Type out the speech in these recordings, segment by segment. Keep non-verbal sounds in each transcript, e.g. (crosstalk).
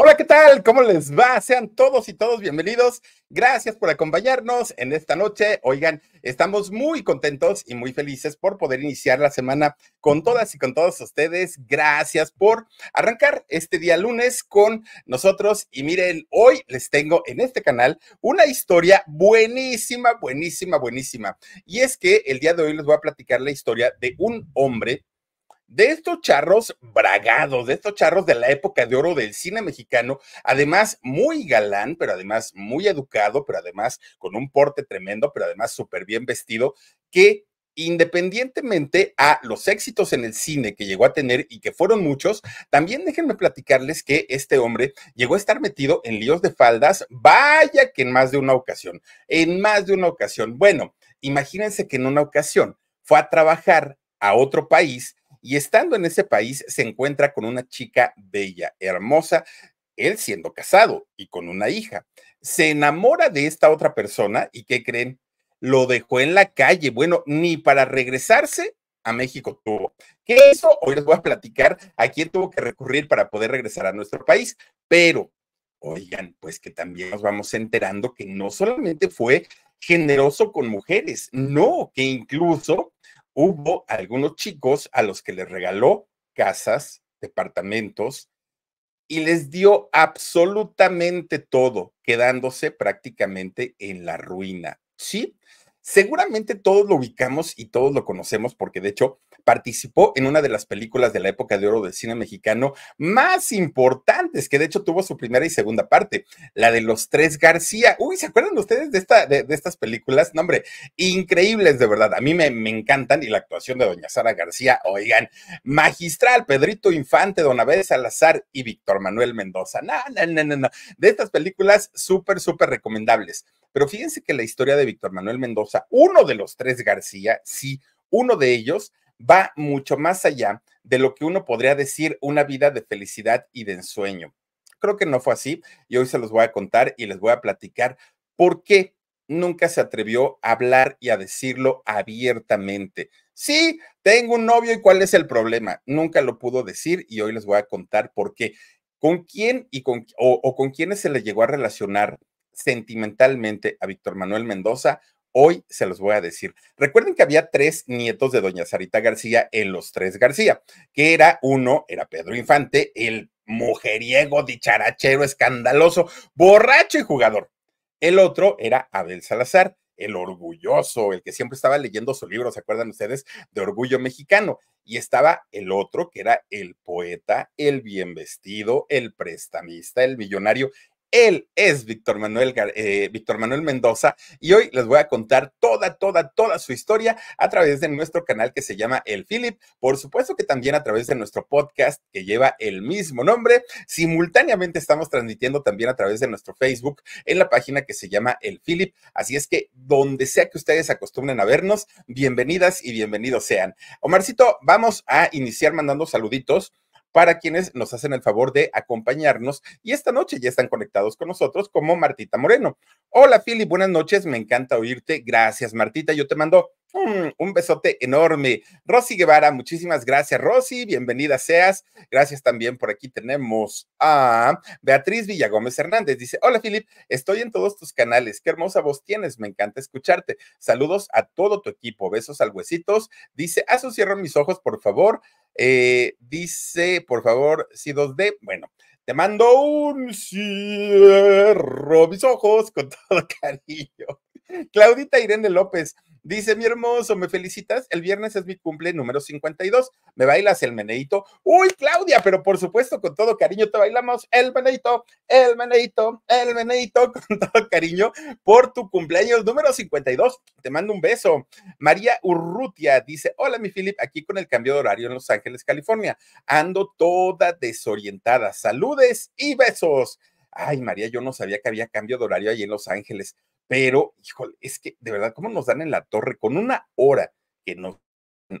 Hola, ¿qué tal? ¿Cómo les va? Sean todos y todos bienvenidos. Gracias por acompañarnos en esta noche. Oigan, estamos muy contentos y muy felices por poder iniciar la semana con todas y con todos ustedes. Gracias por arrancar este día lunes con nosotros. Y miren, hoy les tengo en este canal una historia buenísima, buenísima, buenísima. Y es que el día de hoy les voy a platicar la historia de un hombre de estos charros bragados, de estos charros de la época de oro del cine mexicano, además muy galán, pero además muy educado, pero además con un porte tremendo, pero además súper bien vestido, que independientemente a los éxitos en el cine que llegó a tener y que fueron muchos, también déjenme platicarles que este hombre llegó a estar metido en líos de faldas, vaya que en más de una ocasión, en más de una ocasión. Bueno, imagínense que en una ocasión fue a trabajar a otro país y estando en ese país se encuentra con una chica bella, hermosa, él siendo casado y con una hija. Se enamora de esta otra persona y ¿qué creen? Lo dejó en la calle. Bueno, ni para regresarse a México tuvo. ¿Qué hizo? Hoy les voy a platicar a quién tuvo que recurrir para poder regresar a nuestro país, pero oigan, pues que también nos vamos enterando que no solamente fue generoso con mujeres, no, que incluso hubo algunos chicos a los que les regaló casas, departamentos y les dio absolutamente todo, quedándose prácticamente en la ruina. Sí, Seguramente todos lo ubicamos y todos lo conocemos porque de hecho participó en una de las películas de la época de oro del cine mexicano más importantes, que de hecho tuvo su primera y segunda parte, la de Los Tres García. Uy, ¿se acuerdan ustedes de, esta, de, de estas películas? No, hombre, increíbles de verdad. A mí me, me, encantan y la actuación de doña Sara García, oigan, magistral, Pedrito Infante, don Abel Salazar y Víctor Manuel Mendoza. No, no, no, no, no. De estas películas súper, súper recomendables. Pero fíjense que la historia de Víctor Manuel Mendoza, uno de los tres García, sí, uno de ellos, va mucho más allá de lo que uno podría decir una vida de felicidad y de ensueño. Creo que no fue así y hoy se los voy a contar y les voy a platicar por qué nunca se atrevió a hablar y a decirlo abiertamente. Sí, tengo un novio y cuál es el problema. Nunca lo pudo decir y hoy les voy a contar por qué. ¿Con quién y con, o con quiénes se le llegó a relacionar sentimentalmente a Víctor Manuel Mendoza, hoy se los voy a decir. Recuerden que había tres nietos de doña Sarita García en Los Tres García, que era uno, era Pedro Infante, el mujeriego, dicharachero, escandaloso, borracho y jugador. El otro era Abel Salazar, el orgulloso, el que siempre estaba leyendo su libro, ¿se acuerdan ustedes? De Orgullo Mexicano. Y estaba el otro, que era el poeta, el bien vestido, el prestamista, el millonario, él es Víctor Manuel, eh, Víctor Manuel Mendoza y hoy les voy a contar toda, toda, toda su historia a través de nuestro canal que se llama El Philip. Por supuesto que también a través de nuestro podcast que lleva el mismo nombre. Simultáneamente estamos transmitiendo también a través de nuestro Facebook en la página que se llama El Philip. Así es que donde sea que ustedes acostumbren a vernos, bienvenidas y bienvenidos sean. Omarcito, vamos a iniciar mandando saluditos para quienes nos hacen el favor de acompañarnos y esta noche ya están conectados con nosotros como Martita Moreno. Hola Fili, buenas noches, me encanta oírte. Gracias Martita, yo te mando Mm, un besote enorme. Rosy Guevara, muchísimas gracias, Rosy. Bienvenida seas. Gracias también por aquí. Tenemos a Beatriz Villagómez Hernández. Dice: Hola, Filip, estoy en todos tus canales. Qué hermosa voz tienes. Me encanta escucharte. Saludos a todo tu equipo. Besos al huesitos. Dice: Aso, ah, cierran mis ojos, por favor. Eh, dice, por favor, si 2D. Bueno, te mando un cierro mis ojos con (laughs) todo cariño. Claudita Irene López. Dice, mi hermoso, ¿me felicitas? El viernes es mi cumple número 52. ¿Me bailas el meneito? Uy, Claudia, pero por supuesto, con todo cariño te bailamos el meneito, el meneito, el meneito, (laughs) con todo cariño, por tu cumpleaños número 52. Te mando un beso. María Urrutia dice, hola, mi Philip, aquí con el cambio de horario en Los Ángeles, California. Ando toda desorientada. Saludes y besos. Ay, María, yo no sabía que había cambio de horario ahí en Los Ángeles pero, híjole, es que de verdad, ¿cómo nos dan en la torre con una hora que nos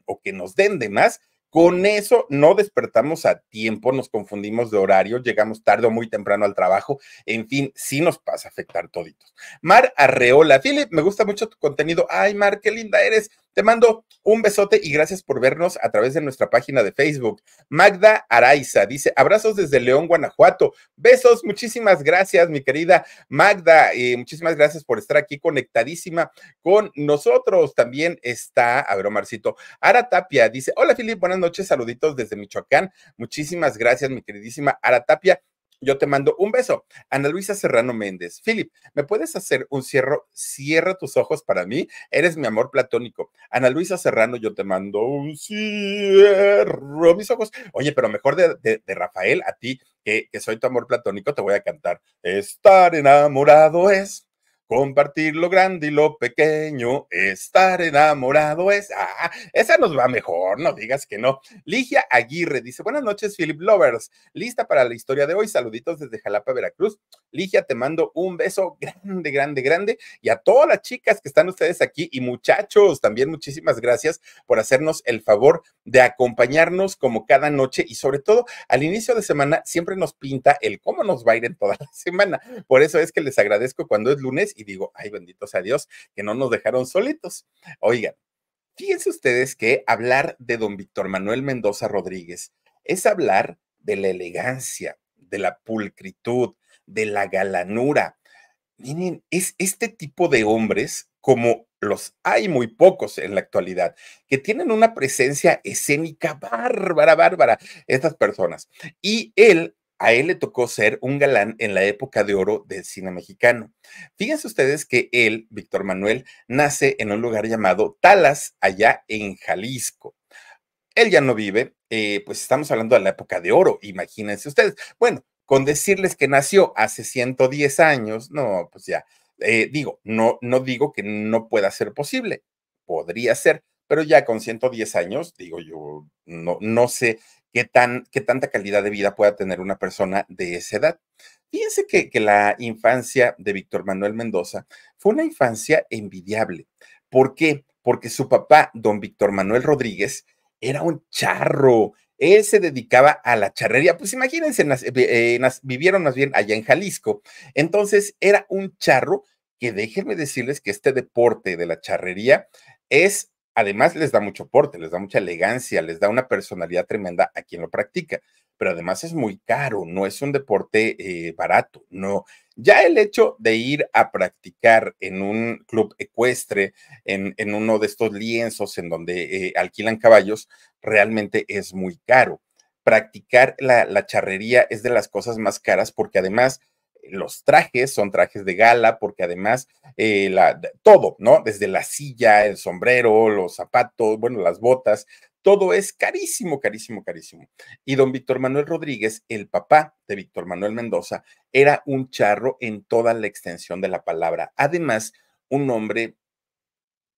o que nos den de más? Con eso no despertamos a tiempo, nos confundimos de horario, llegamos tarde o muy temprano al trabajo, en fin, sí nos pasa a afectar toditos. Mar Arreola, Philip, me gusta mucho tu contenido. Ay, Mar, qué linda eres. Te mando un besote y gracias por vernos a través de nuestra página de Facebook. Magda Araiza dice, abrazos desde León, Guanajuato. Besos, muchísimas gracias, mi querida Magda. y muchísimas gracias por estar aquí conectadísima con nosotros. También está, a ver, Omarcito, Ara Tapia dice, hola, Filip, buenas noches, saluditos desde Michoacán. Muchísimas gracias, mi queridísima Ara Tapia. Yo te mando un beso. Ana Luisa Serrano Méndez. Philip, ¿me puedes hacer un cierro? Cierra tus ojos para mí. Eres mi amor platónico. Ana Luisa Serrano, yo te mando un cierro mis ojos. Oye, pero mejor de, de, Rafael a ti, que, que soy tu amor platónico, te voy a cantar. Estar enamorado es Compartir lo grande y lo pequeño, estar enamorado es. Ah, esa nos va mejor, no digas que no. Ligia Aguirre dice: Buenas noches, Philip Lovers. Lista para la historia de hoy. Saluditos desde Jalapa, Veracruz. Ligia, te mando un beso grande, grande, grande. Y a todas las chicas que están ustedes aquí y muchachos, también muchísimas gracias por hacernos el favor de acompañarnos como cada noche y sobre todo al inicio de semana siempre nos pinta el cómo nos va a ir en toda la (laughs) semana. Por eso es que les agradezco cuando es lunes y digo, ay, bendito sea Dios, que no nos dejaron solitos. Oigan, fíjense ustedes que hablar de don Víctor Manuel Mendoza Rodríguez es hablar de la elegancia, de la pulcritud, de la galanura. Miren, es este tipo de hombres como los hay muy pocos en la actualidad, que tienen una presencia escénica bárbara, bárbara, estas personas. Y él a él le tocó ser un galán en la época de oro del cine mexicano. Fíjense ustedes que él, Víctor Manuel, nace en un lugar llamado Talas, allá en Jalisco. Él ya no vive, eh, pues estamos hablando de la época de oro, imagínense ustedes. Bueno, con decirles que nació hace 110 años, no, pues ya, eh, digo, no, no digo que no pueda ser posible, podría ser, pero ya con 110 años, digo yo, no, no sé qué, tan, tanta calidad de vida pueda tener una persona de esa edad. Fíjense que, que la infancia de Víctor Manuel Mendoza fue una infancia envidiable. ¿Por qué? Porque su papá, don Víctor Manuel Rodríguez, era un charro, él se dedicaba a la charrería. Pues imagínense, eh, eh, vivieron más bien allá en Jalisco. Entonces era un charro que déjenme decirles que este deporte de la charrería es además les da mucho porte, les da mucha elegancia, les da una personalidad tremenda a quien lo practica. Pero además es muy caro, no es un deporte eh, barato, no. Ya el hecho de ir a practicar en un club ecuestre, en, uno de estos lienzos en donde eh, alquilan caballos, realmente es muy caro. Practicar la charrería es de las cosas más caras porque además los trajes son trajes de gala, porque además eh, todo, ¿no? Desde la silla, el sombrero, los zapatos, bueno, las botas, todo es carísimo, carísimo, carísimo. Y don Víctor Manuel Rodríguez, el papá de Víctor Manuel Mendoza, era un charro en toda la extensión de la palabra. Además, un hombre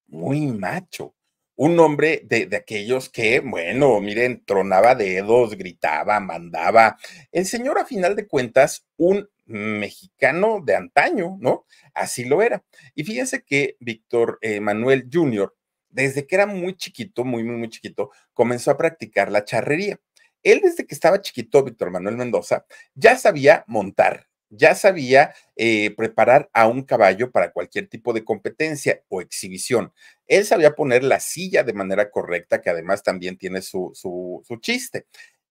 muy macho, un hombre de, de, aquellos que, bueno, miren, tronaba dedos, gritaba, mandaba. El señor, a final de cuentas, un mexicano de antaño, ¿no? Así lo era. Y fíjense que Víctor eh, Manuel Jr., desde que era muy chiquito, muy, muy, muy chiquito, comenzó a practicar la charrería. Él desde que estaba chiquito, Víctor Manuel Mendoza, ya sabía montar, ya sabía eh, preparar a un caballo para cualquier tipo de competencia o exhibición. Él sabía poner la silla de manera correcta, que además también tiene su, su, su chiste.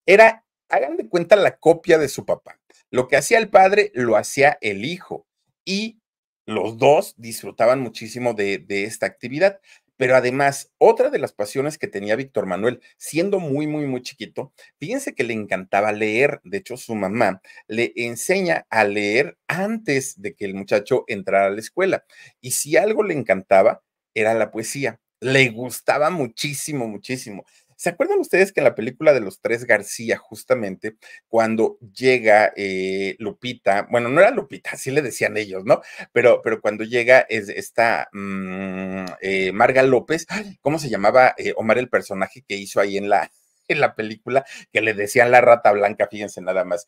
Era, hagan de cuenta, la copia de su papá. Lo que hacía el padre lo hacía el hijo y los dos disfrutaban muchísimo de, esta actividad. Pero además, otra de las pasiones que tenía Víctor Manuel, siendo muy, muy, muy chiquito, fíjense que le encantaba leer. De hecho, su mamá le enseña a leer antes de que el muchacho entrara a la escuela. Y si algo le encantaba, era la poesía. Le gustaba muchísimo, muchísimo. ¿Se acuerdan ustedes que en la película de los tres García, justamente, cuando llega eh, Lupita, bueno, no era Lupita, (laughs) así le decían ellos, ¿no? Pero, pero cuando llega es, esta mm, eh, Marga López, ¿cómo se llamaba eh, Omar el personaje que hizo ahí en la, (laughs) en la película, que le decían la rata blanca, fíjense nada más.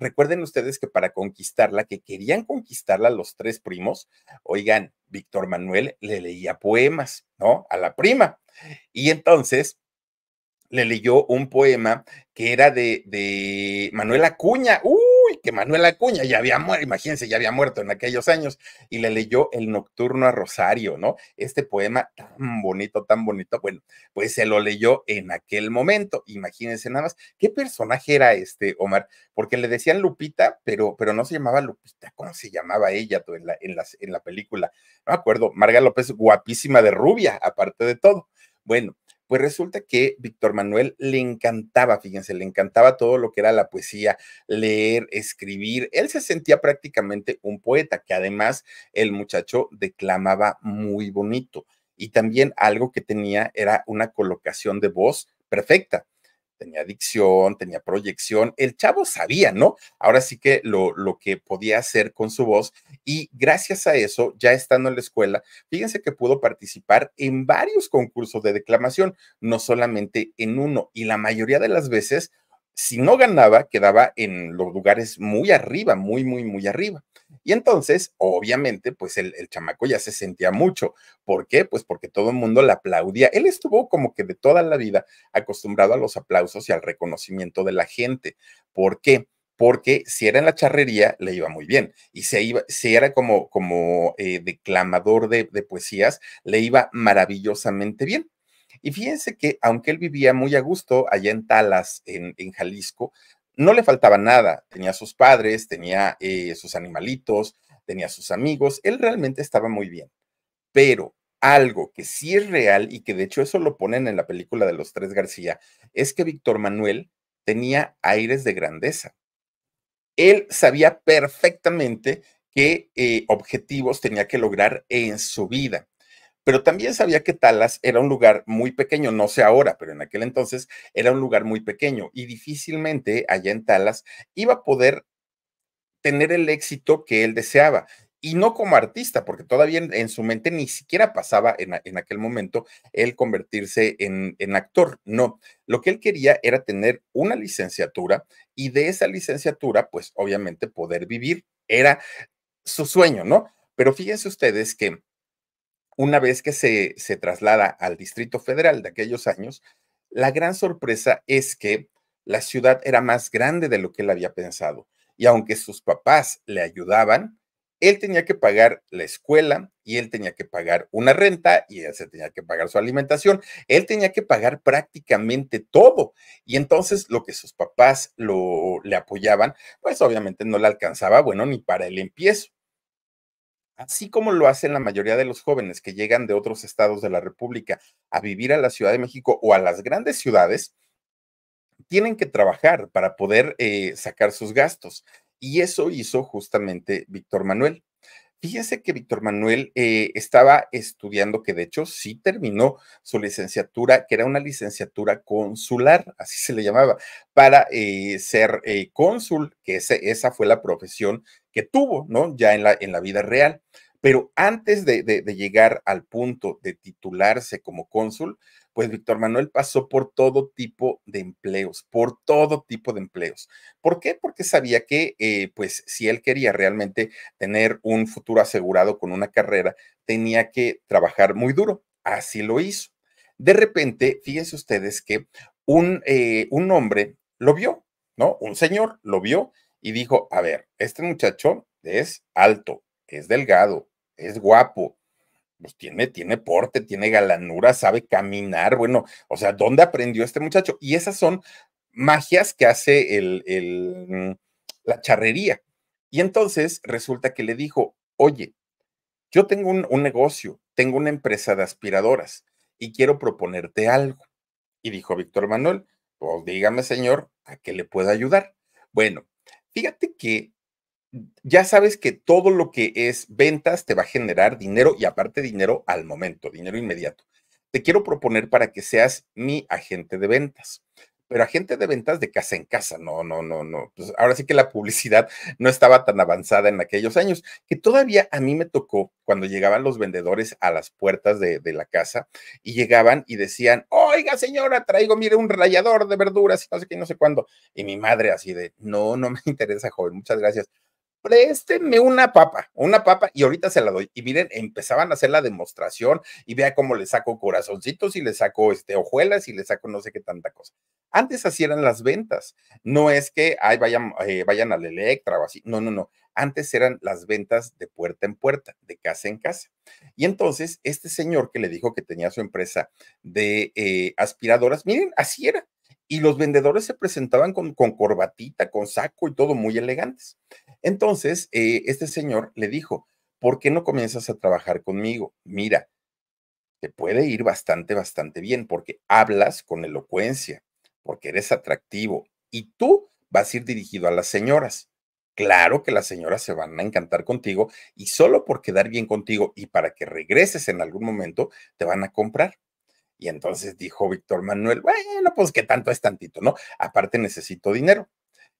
recuerden ustedes que para conquistarla, que querían conquistarla los tres primos, oigan, Víctor Manuel le leía poemas, ¿no? A la prima. Y entonces, le leyó un poema que era de, de Manuel Acuña. Uy, que Manuel Acuña ya había muerto, imagínense, ya había muerto en aquellos años. Y le leyó El Nocturno a Rosario, ¿no? Este poema tan bonito, tan bonito. Bueno, pues se lo leyó en aquel momento. Imagínense nada más. ¿Qué personaje era este, Omar? Porque le decían Lupita, pero, pero no se llamaba Lupita. ¿Cómo se llamaba ella en, la, en la película? No me acuerdo. Marga López, guapísima de rubia, aparte de todo. Bueno, pues resulta que Víctor Manuel le encantaba, fíjense, le encantaba todo lo que era la poesía, leer, escribir. Él se sentía prácticamente un poeta, que además el muchacho declamaba muy bonito. Y también algo que tenía era una colocación de voz perfecta tenía dicción, tenía proyección, el chavo sabía, ¿no? Ahora sí que lo, lo que podía hacer con su voz y gracias a eso, ya estando en la escuela, fíjense que pudo participar en varios concursos de declamación, no solamente en uno, y la mayoría de las veces, si no ganaba, quedaba en los lugares muy arriba, muy, muy, muy arriba. Y entonces, obviamente, pues el, chamaco ya se sentía mucho. ¿Por qué? Pues porque todo el mundo le aplaudía. Él estuvo como que de toda la vida acostumbrado a los aplausos y al reconocimiento de la gente. ¿Por qué? Porque si era en la charrería, le iba muy bien. Y se si era como, como eh, declamador de, poesías, le iba maravillosamente bien. Y fíjense que aunque él vivía muy a gusto allá en Talas, en, en Jalisco, no le faltaba nada. Tenía sus padres, tenía eh, sus animalitos, tenía sus amigos. Él realmente estaba muy bien. Pero algo que sí es real y que de hecho eso lo ponen en la película de los tres García, es que Víctor Manuel tenía aires de grandeza. Él sabía perfectamente qué eh, objetivos tenía que lograr en su vida pero también sabía que Talas era un lugar muy pequeño, no sé ahora, pero en aquel entonces era un lugar muy pequeño y difícilmente allá en Talas iba a poder tener el éxito que él deseaba. Y no como artista, porque todavía en, su mente ni siquiera pasaba en, en aquel momento el convertirse en, en actor. No, lo que él quería era tener una licenciatura y de esa licenciatura, pues obviamente poder vivir. Era su sueño, ¿no? Pero fíjense ustedes que una vez que se, traslada al Distrito Federal de aquellos años, la gran sorpresa es que la ciudad era más grande de lo que él había pensado. Y aunque sus papás le ayudaban, él tenía que pagar la escuela y él tenía que pagar una renta y él se tenía que pagar su alimentación. Él tenía que pagar prácticamente todo. Y entonces lo que sus papás lo, le apoyaban, pues obviamente no le alcanzaba, bueno, ni para el empiezo así como lo hacen la mayoría de los jóvenes que llegan de otros estados de la República a vivir a la Ciudad de México o a las grandes ciudades, tienen que trabajar para poder eh, sacar sus gastos. Y eso hizo justamente Víctor Manuel. Fíjense que Víctor Manuel eh, estaba estudiando, que de hecho sí terminó su licenciatura, que era una licenciatura consular, así se le llamaba, para eh, ser eh, cónsul, que esa fue la profesión que tuvo, ¿no? Ya en la, en la vida real. Pero antes de, de llegar al punto de titularse como cónsul, pues Víctor Manuel pasó por todo tipo de empleos, por todo tipo de empleos. ¿Por qué? Porque sabía que, eh, pues, si él quería realmente tener un futuro asegurado con una carrera, tenía que trabajar muy duro. Así lo hizo. De repente, fíjense ustedes que un, eh, un hombre lo vio, ¿no? Un señor lo vio y dijo, a ver, este muchacho es alto, es delgado, es guapo, pues tiene, porte, tiene galanura, sabe caminar, bueno, o sea, ¿dónde aprendió este muchacho? Y esas son magias que hace el, mm, la charrería. Y entonces resulta que le dijo, oye, yo tengo un, un negocio, tengo una empresa de aspiradoras y quiero proponerte algo. Y dijo Víctor Manuel, pues dígame señor, ¿a qué le puedo ayudar? Bueno, fíjate que ya sabes que todo lo que es ventas te va a generar dinero y aparte dinero al momento, dinero inmediato. Te quiero proponer para que seas mi agente de ventas, pero agente de ventas de casa en casa. No, no, no, no. Pues, ahora sí que la publicidad (laughs) no estaba tan avanzada en aquellos años, que todavía a mí me tocó cuando llegaban los vendedores a las puertas de, de la casa y llegaban y decían, oiga señora, traigo, mire, un rallador de verduras y no sé qué, no sé cuándo. Y mi madre así de, no, no me (laughs) interesa, joven, muchas gracias présteme una papa, una papa, y ahorita se la doy. Y miren, empezaban a hacer la demostración y vea cómo le saco corazoncitos y le saco este, hojuelas y le saco no sé qué tanta cosa. Antes así eran las ventas. No es que ay, vayan, eh, vayan al Electra o así. No, no, no. Antes eran las ventas de puerta en puerta, de casa en casa. Y entonces, este señor que le dijo que tenía su empresa de eh, aspiradoras, miren, así era. Y los vendedores se presentaban con, con corbatita, con saco y todo muy elegantes. Entonces, eh, este señor le dijo, ¿por qué no comienzas a trabajar conmigo? Mira, te puede ir bastante, bastante bien porque hablas con elocuencia, porque eres atractivo y tú vas a ir dirigido a las señoras. Claro que las señoras se van a encantar contigo y solo por quedar bien contigo y para que regreses en algún momento, te van a comprar. Y entonces dijo Víctor Manuel, bueno, pues que tanto es tantito, ¿no? Aparte necesito dinero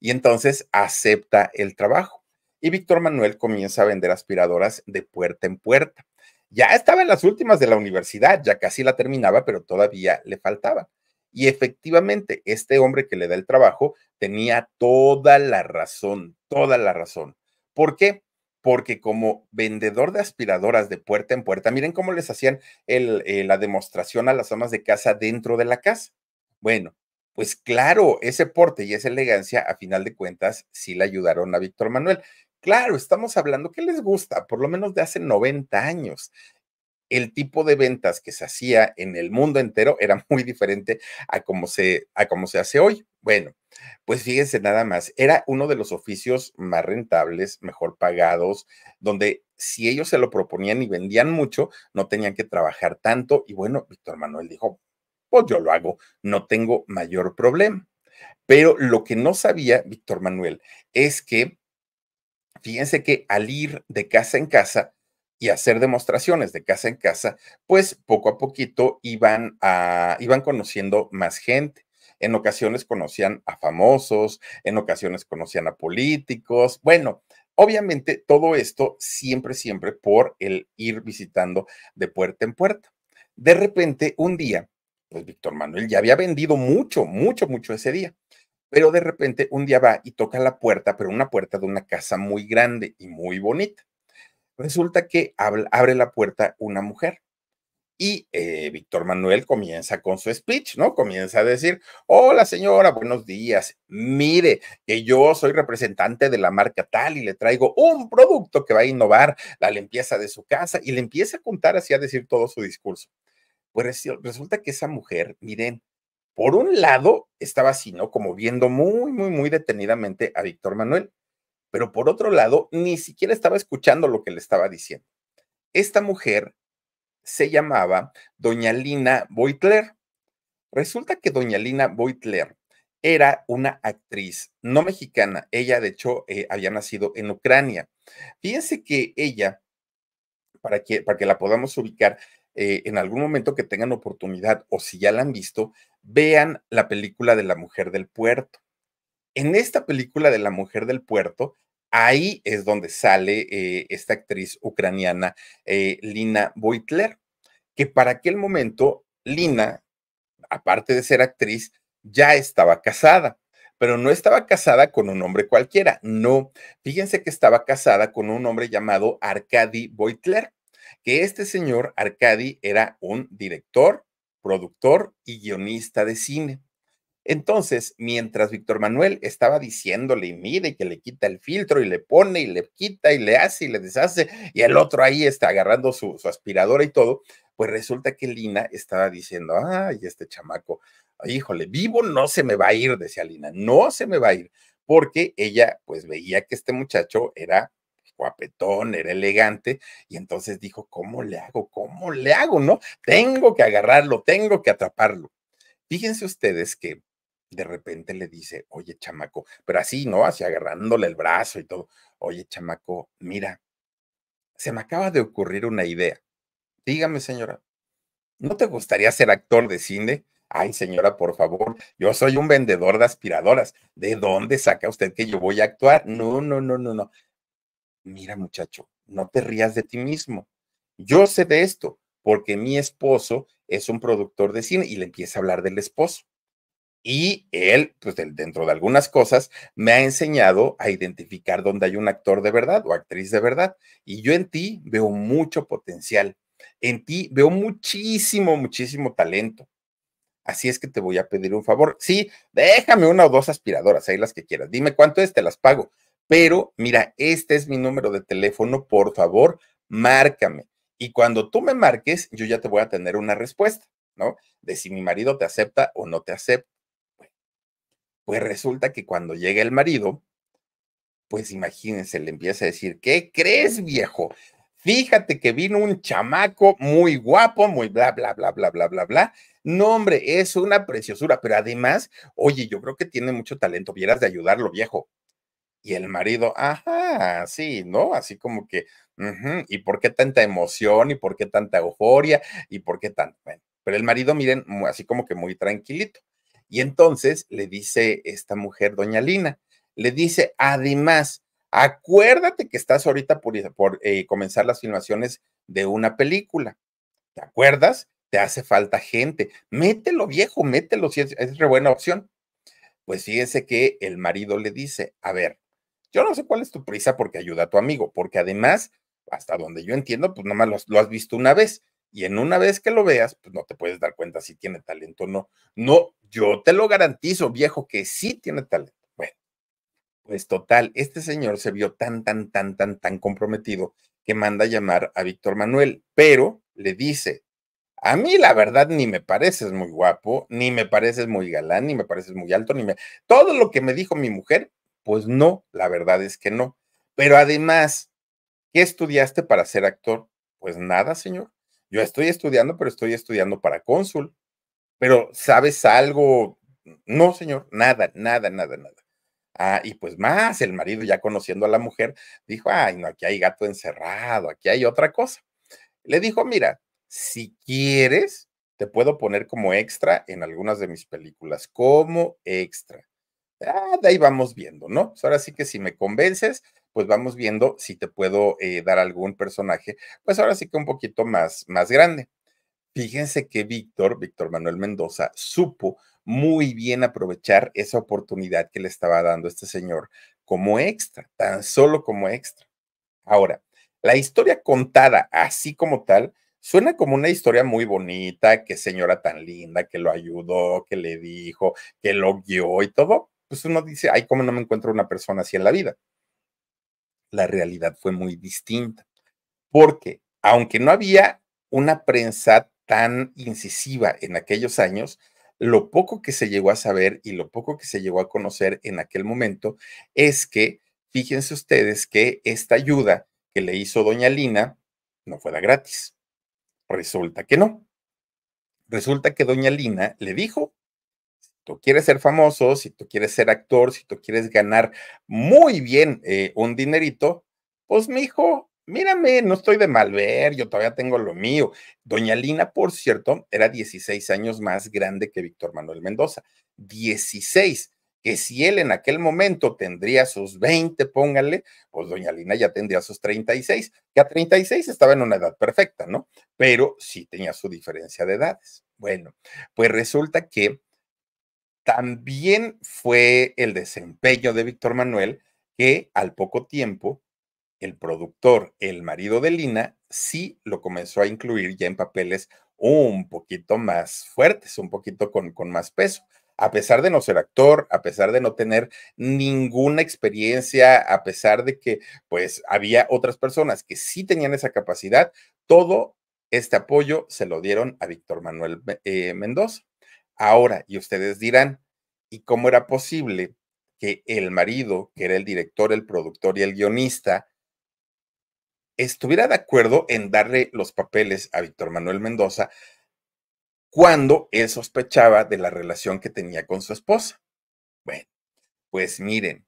y entonces acepta el trabajo. Y Víctor Manuel comienza a vender aspiradoras de puerta en puerta. Ya estaba en las últimas de la universidad, ya casi la terminaba, pero todavía le faltaba. Y efectivamente, este hombre que le da el trabajo tenía toda la razón, toda la razón. ¿Por qué? Porque como vendedor de aspiradoras de puerta en puerta, miren cómo les hacían eh, la demostración a las amas de casa dentro de la casa. Bueno, pues claro, ese porte y esa elegancia, a final de cuentas, sí le ayudaron a Víctor Manuel. Claro, estamos hablando que les gusta, por lo menos de hace 90 años. El tipo de ventas que se hacía en el mundo entero era muy diferente a como se, a se hace hoy. Bueno, pues fíjense nada más, era uno de los oficios más rentables, mejor pagados, donde si ellos se lo proponían y vendían mucho, no tenían que trabajar tanto. Y bueno, Víctor Manuel dijo, pues, yo lo hago, no tengo mayor problema. Pero lo que no sabía Víctor Manuel es que, fíjense que al ir de casa en casa y hacer demostraciones de casa en casa, pues poco a poquito iban, a, iban conociendo más gente. En ocasiones conocían a famosos, en ocasiones conocían a políticos. Bueno, obviamente todo esto siempre, siempre por el ir visitando de puerta en puerta. De repente, un día, pues Víctor Manuel ya había vendido mucho, mucho, mucho ese día. Pero de repente un día va y toca la puerta, pero una puerta de una casa muy grande y muy bonita. Resulta que abre la puerta una mujer. Y eh, Víctor Manuel comienza con su speech, ¿no? Comienza a decir, hola señora, buenos días. Mire, que yo soy representante de la marca tal y le traigo un producto que va a innovar la limpieza de su casa y le empieza a contar así a decir todo su discurso. Pues resulta que esa mujer, miren, por un lado estaba así, ¿no? Como viendo muy, muy, muy detenidamente a Víctor Manuel, pero por otro lado ni siquiera estaba escuchando lo que le estaba diciendo. Esta mujer se llamaba Doña Lina Boitler. Resulta que Doña Lina Boitler era una actriz no mexicana. Ella, de hecho, eh, había nacido en Ucrania. Fíjense que ella, para que, para que la podamos ubicar, eh, en algún momento que tengan oportunidad o si ya la han visto, vean la película de la mujer del puerto. En esta película de la mujer del puerto, ahí es donde sale eh, esta actriz ucraniana, eh, Lina Boitler, que para aquel momento Lina, aparte de ser actriz, ya estaba casada pero no estaba casada con un hombre cualquiera, no. Fíjense que estaba casada con un hombre llamado Arkady Boitler que este señor Arcadi era un director, productor y guionista de cine. Entonces, mientras Víctor Manuel estaba diciéndole, y mire, que le quita el filtro y le pone y le quita y le hace y le deshace, y el otro ahí está agarrando su, aspiradora y todo, pues resulta que Lina estaba diciendo, ay, este chamaco, híjole, vivo no se me va a ir, decía Lina, no se me va a ir, porque ella pues veía que este muchacho era guapetón, era elegante, y entonces dijo, ¿cómo le hago? ¿Cómo le hago? No, tengo que agarrarlo, tengo que atraparlo. Fíjense ustedes que de repente le dice, oye, chamaco, pero así, ¿no? Así agarrándole el brazo y todo, oye, chamaco, mira, se me acaba de ocurrir una idea. Dígame, señora, ¿no te gustaría ser actor de cine? Ay, señora, por favor, yo soy un vendedor de aspiradoras. ¿De dónde saca usted que yo voy a actuar? No, no, no, no, no mira muchacho, no te rías de ti mismo. Yo sé de esto porque mi esposo es un productor de cine y le empieza a hablar del esposo. Y él, pues dentro de algunas cosas, me ha enseñado a identificar dónde hay un actor de verdad o actriz de verdad. Y yo en ti veo mucho potencial. En ti veo muchísimo, muchísimo talento. Así es que te voy a pedir un favor. Sí, déjame una o dos aspiradoras, ahí las que quieras. Dime cuánto es, te las pago pero mira, este es mi número de teléfono, por favor, márcame. Y cuando tú me marques, yo ya te voy a tener una respuesta, ¿no? De si mi marido te acepta o no te acepta. Pues resulta que cuando llega el marido, pues imagínense, le empieza a decir, ¿qué crees, viejo? Fíjate que vino un chamaco muy guapo, muy bla, bla, bla, bla, bla, bla, bla. No, hombre, es una preciosura, pero además, oye, yo creo que tiene mucho talento, vieras de ayudarlo, viejo. Y el marido, ajá, sí, ¿no? Así como que, ¿y por qué tanta emoción? ¿Y por qué tanta euforia? ¿Y por qué tanto? Bueno, pero el marido, miren, así como que muy tranquilito. Y entonces le dice esta mujer, doña Lina, le dice, además, acuérdate que estás ahorita por, eh, comenzar las filmaciones de una película. ¿Te acuerdas? Te hace falta gente. Mételo, viejo, mételo, si es, buena opción. Pues fíjense que el marido le dice, a ver, yo no sé cuál es tu prisa porque ayuda a tu amigo, porque además, hasta donde yo entiendo, pues no más lo has visto una vez y en una vez que lo veas, pues no te puedes dar cuenta si tiene talento o no. No, yo te lo garantizo, viejo, que sí tiene talento. Bueno, pues total, este señor se vio tan, tan, tan, tan, tan comprometido que manda a llamar a Víctor Manuel, pero le dice, a mí la verdad ni me pareces muy guapo, ni me pareces muy galán, ni me pareces muy alto, ni me... Todo lo que me dijo mi mujer, pues no, la verdad es que no. Pero además, ¿qué estudiaste para ser actor? Pues nada, señor. Yo estoy estudiando, pero estoy estudiando para cónsul. Pero ¿sabes algo? No, señor, nada, nada, nada, nada. Ah, y pues más, el marido ya conociendo a la mujer, dijo, ay, no, aquí hay gato encerrado, aquí hay otra cosa. Le dijo, mira, si quieres, te puedo poner como extra en algunas de mis películas, como extra ah, de ahí vamos viendo, ¿no? Pues, ahora sí que si me convences, pues vamos viendo si te puedo eh, dar algún personaje, pues ahora sí que un poquito más, más grande. Fíjense que Víctor, Víctor Manuel Mendoza, supo muy bien aprovechar esa oportunidad que le estaba dando este señor como extra, tan solo como extra. Ahora, la historia contada así como tal, suena como una historia muy bonita, que señora tan linda, que lo ayudó, que le dijo, que lo guió y todo, entonces pues, uno dice, ay, ¿cómo no me encuentro una persona así en la vida? La realidad fue muy distinta, porque aunque no había una prensa tan incisiva en aquellos años, lo poco que se llegó a saber y lo poco que se llegó a conocer en aquel momento es que, fíjense ustedes que esta ayuda que le hizo doña Lina no fuera gratis. Resulta que no. Resulta que doña Lina le dijo tú quieres ser famoso, si tú quieres ser actor, si tú quieres ganar muy bien eh, un dinerito, pues mi hijo, mírame, no estoy de mal ver, yo todavía tengo lo mío. Doña Lina, por cierto, era 16 años más grande que Víctor Manuel Mendoza. 16 que si él en aquel momento tendría sus 20, póngale, pues doña Lina ya tendría sus 36, que a 36 estaba en una edad perfecta, ¿no? Pero sí tenía su diferencia de edades. Bueno, pues resulta que también fue el desempeño de Víctor Manuel que al poco tiempo el productor, el marido de Lina, sí lo comenzó a incluir ya en papeles un poquito más fuertes, un poquito con, con más peso. A pesar de no ser actor, a pesar de no tener ninguna experiencia, a pesar de que pues había otras personas que sí tenían esa capacidad, todo este apoyo se lo dieron a Víctor Manuel eh, Mendoza. Ahora, y ustedes dirán, ¿y cómo era posible que el marido, que era el director, el productor y el guionista, estuviera de acuerdo en darle los papeles a Víctor Manuel Mendoza cuando él sospechaba de la relación que tenía con su esposa? Bueno, pues miren,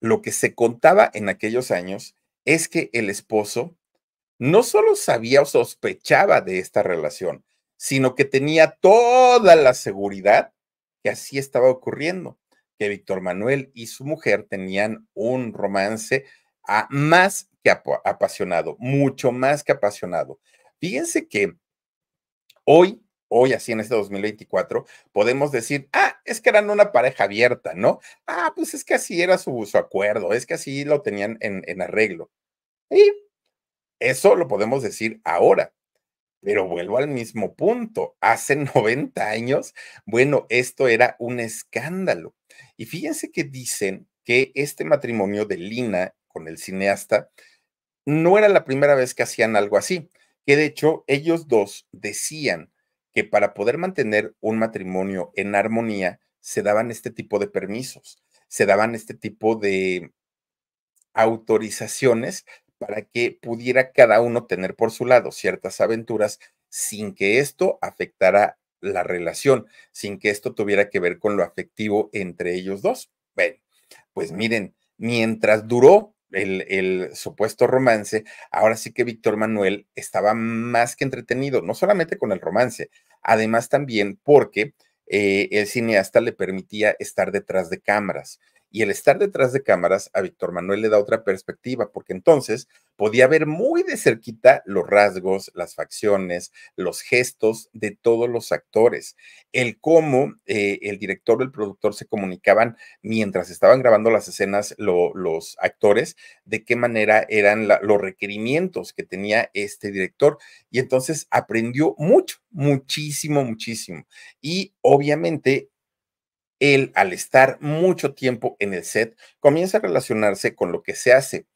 lo que se contaba en aquellos años es que el esposo no solo sabía o sospechaba de esta relación, sino que tenía toda la seguridad que así estaba ocurriendo, que Víctor Manuel y su mujer tenían un romance a más que apasionado, mucho más que apasionado. Fíjense que hoy, hoy así en este 2024, podemos decir, ah, es que eran una pareja abierta, ¿no? Ah, pues es que así era su, acuerdo, es que así lo tenían en, en arreglo. Y eso lo podemos decir ahora, pero vuelvo al mismo punto. Hace 90 (laughs) años, bueno, esto era un escándalo. Y fíjense que dicen que este matrimonio de Lina con el cineasta no era la primera vez que hacían algo así, que de hecho ellos dos decían que para poder mantener un matrimonio en armonía se daban este tipo de permisos, se daban este tipo de autorizaciones para que pudiera cada uno tener por su lado ciertas aventuras sin que esto afectara la relación, sin que esto tuviera que ver con lo afectivo entre ellos dos. Bueno, pues miren, mientras duró el, supuesto romance, ahora sí que Víctor Manuel estaba más que entretenido, no solamente con el romance, además también porque eh, el cineasta le permitía estar detrás de cámaras. Y el estar detrás de cámaras a Víctor Manuel le da otra perspectiva, porque entonces podía ver muy de cerquita los rasgos, las facciones, los gestos de todos los actores, el cómo eh, el director o el productor se comunicaban mientras estaban grabando las escenas los actores, de qué manera eran los requerimientos que tenía este director. Y entonces aprendió mucho, muchísimo, muchísimo. Y obviamente él, al estar mucho tiempo en el set, comienza a relacionarse con lo que se hace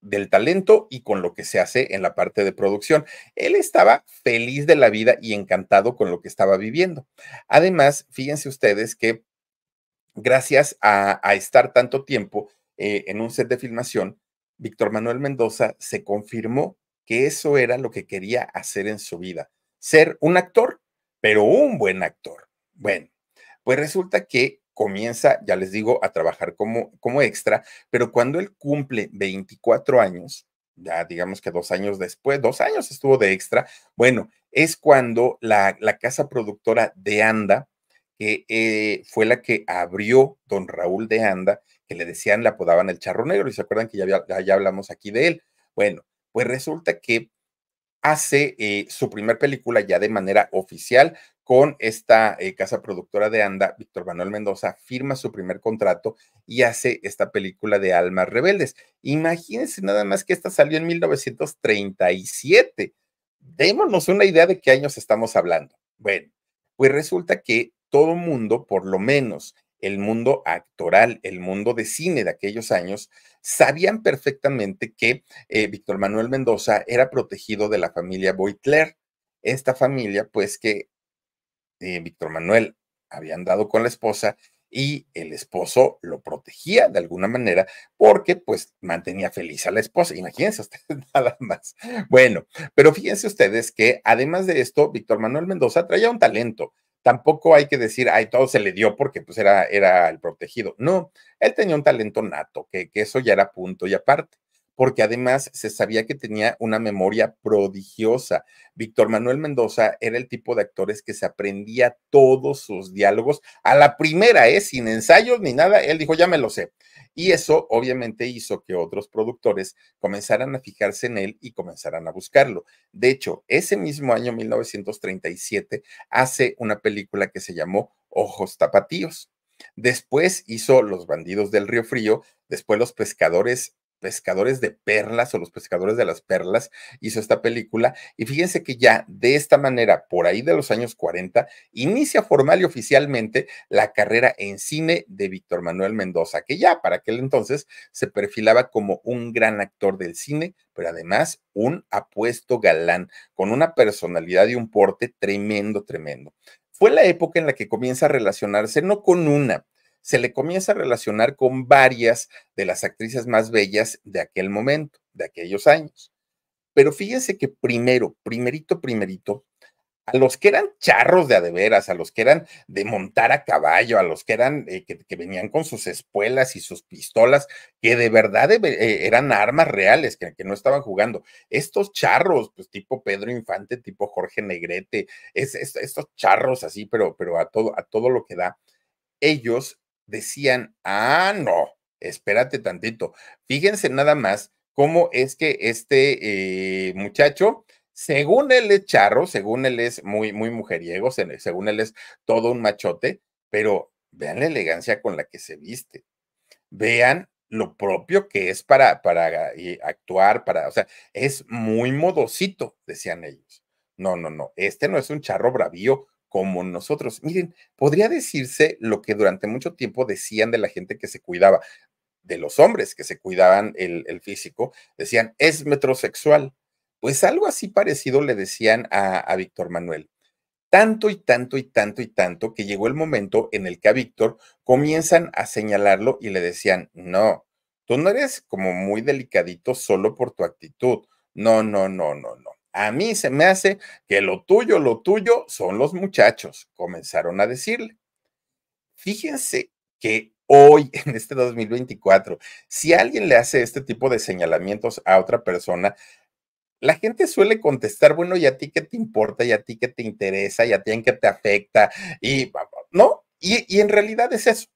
del talento y con lo que se hace en la parte de producción. Él estaba feliz de la vida y encantado con lo que estaba viviendo. Además, fíjense ustedes que gracias a, estar tanto tiempo eh, en un set de filmación, Víctor Manuel Mendoza se confirmó que eso era lo que quería hacer en su vida, ser un actor, pero un buen actor. Bueno, pues resulta que comienza, ya les digo, a trabajar como, como extra, pero cuando él cumple 24 años, ya digamos que dos años después, dos años estuvo de extra, bueno, es cuando la, la casa productora de Anda, que eh, fue la que abrió don Raúl de Anda, que le decían, le apodaban el charro negro, y se acuerdan que ya, ya, hablamos aquí de él. Bueno, pues resulta que hace eh, su primer película ya de manera oficial, con esta eh, casa productora de Anda, Víctor Manuel Mendoza firma su primer contrato y hace esta película de Almas Rebeldes. Imagínense nada más que esta salió en 1937. Démonos una idea de qué años estamos hablando. Bueno, pues resulta que todo mundo, por lo menos el mundo actoral, el mundo de cine de aquellos años, sabían perfectamente que eh, Víctor Manuel Mendoza era protegido de la familia Boitler. Esta familia, pues que eh, Víctor Manuel había andado con la esposa y el esposo lo protegía de alguna manera porque pues mantenía feliz a la esposa. Imagínense (laughs) ustedes nada más. Bueno, pero fíjense ustedes que además de esto, Víctor Manuel Mendoza traía un talento. Tampoco hay que decir, ay, todo se le dio porque pues era, era el protegido. No, él tenía un talento nato, que, que eso ya era punto y aparte porque además se sabía que tenía una memoria prodigiosa. Víctor Manuel Mendoza era el tipo de actores que se aprendía todos sus diálogos a la primera, ¿eh? sin ensayos ni nada, él dijo, ya me lo sé. Y eso obviamente hizo que otros productores comenzaran a fijarse en él y comenzaran a buscarlo. De hecho, ese mismo año 1937 hace una película que se llamó Ojos Tapatíos. Después hizo Los Bandidos del Río Frío, después Los Pescadores pescadores de perlas o los pescadores de las perlas hizo esta película y fíjense que ya de esta manera, por ahí de los años 40, inicia formal y oficialmente la carrera en cine de Víctor Manuel Mendoza, que ya para aquel entonces se perfilaba como un gran actor del cine, pero además un apuesto galán, con una personalidad y un porte tremendo, tremendo fue la época en la que comienza a relacionarse no con una, se le comienza a relacionar con varias de las actrices más bellas de aquel momento, de aquellos años. Pero fíjense que primero, primerito, primerito, a los que eran charros de adeveras, a los que eran de montar a caballo, a los que eran eh, que, venían con sus espuelas y sus pistolas, que de verdad eh, eran armas reales, que, no estaban jugando. Estos charros, pues tipo Pedro Infante, tipo Jorge Negrete, estos charros así, pero, pero a, todo, a todo lo que da, ellos decían, ah, no, espérate tantito. Fíjense nada más cómo es que este eh, muchacho, según él es charro, según él es muy, muy mujeriego, según él es todo un machote, pero vean la elegancia con la que se viste. Vean lo propio que es para, para eh, actuar, para, o sea, es muy modosito, decían ellos. No, no, no, este no es un charro bravío como nosotros. Miren, podría decirse lo que durante mucho tiempo decían de la gente que se cuidaba, de los hombres que se cuidaban el, físico, decían, es metrosexual. Pues algo así parecido le decían a, a Víctor Manuel. Tanto y tanto y tanto y tanto que llegó el momento en el que a Víctor comienzan a señalarlo y le decían, no, tú no eres como muy delicadito solo por tu actitud. No, no, no, no, no. A mí se me hace que lo tuyo, lo tuyo son los muchachos, comenzaron a decirle. Fíjense que hoy, (laughs) en este 2024, si alguien le hace este tipo de señalamientos a otra persona, la gente suele contestar, bueno, ¿y a ti qué te importa? ¿Y a ti qué te interesa? ¿Y a ti en qué te afecta? Y no, y, en realidad es eso.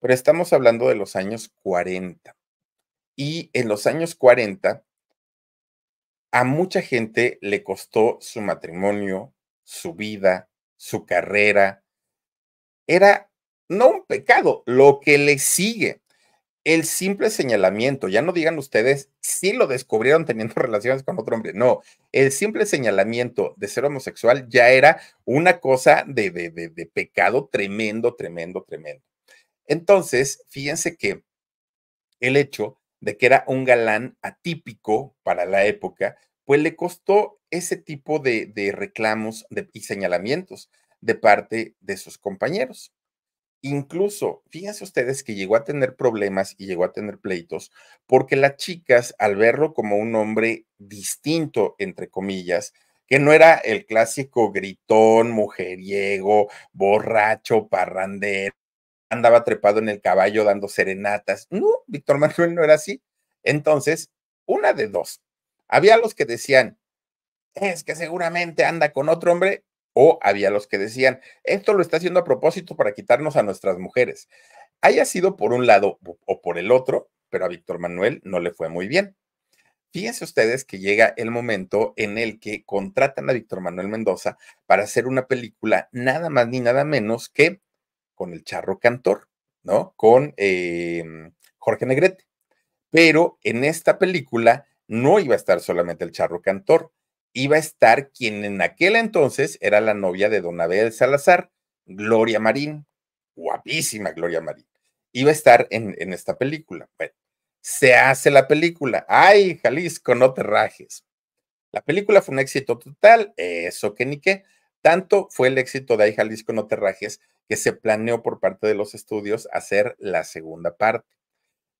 Pero estamos hablando de los años 40. Y en los años 40, a mucha gente le costó su matrimonio, su vida, su carrera. Era no un pecado, lo que le sigue. El simple señalamiento, ya no digan ustedes si lo descubrieron teniendo (laughs) relaciones con otro hombre, no, el simple señalamiento de ser homosexual ya era una cosa de, de, de pecado tremendo, tremendo, tremendo. Entonces, fíjense que el hecho de que era un galán atípico para la época, pues le costó ese tipo de, reclamos y señalamientos de parte de sus compañeros. Incluso, fíjense ustedes que llegó a tener problemas y llegó a tener pleitos porque las chicas, al verlo como un hombre distinto, entre comillas, que no era el clásico gritón, mujeriego, borracho, parrandero, andaba trepado en el caballo dando serenatas. No, Víctor Manuel no era así. Entonces, una de dos. Había los que decían, es que seguramente anda con otro hombre, o había los que decían, esto lo está haciendo a propósito para quitarnos a nuestras mujeres. Haya sido por un lado o por el otro, pero a Víctor Manuel no le fue muy bien. Fíjense ustedes que llega el momento en el que contratan a Víctor Manuel Mendoza para hacer una película nada más ni nada menos que con el charro cantor, ¿no? Con em, Jorge Negrete. Pero en esta película no iba a estar solamente el charro cantor, iba a estar quien en aquel entonces era la novia de Don Abel Salazar, Gloria Marín, guapísima Gloria Marín. Iba a estar en, en esta película. Bueno, se hace la película. Ay, Jalisco, no te rajes. La película fue un éxito total, eso que ni qué. Tanto fue el éxito de Ay, Jalisco, no te rajes, que se planeó por parte de los estudios hacer la segunda parte.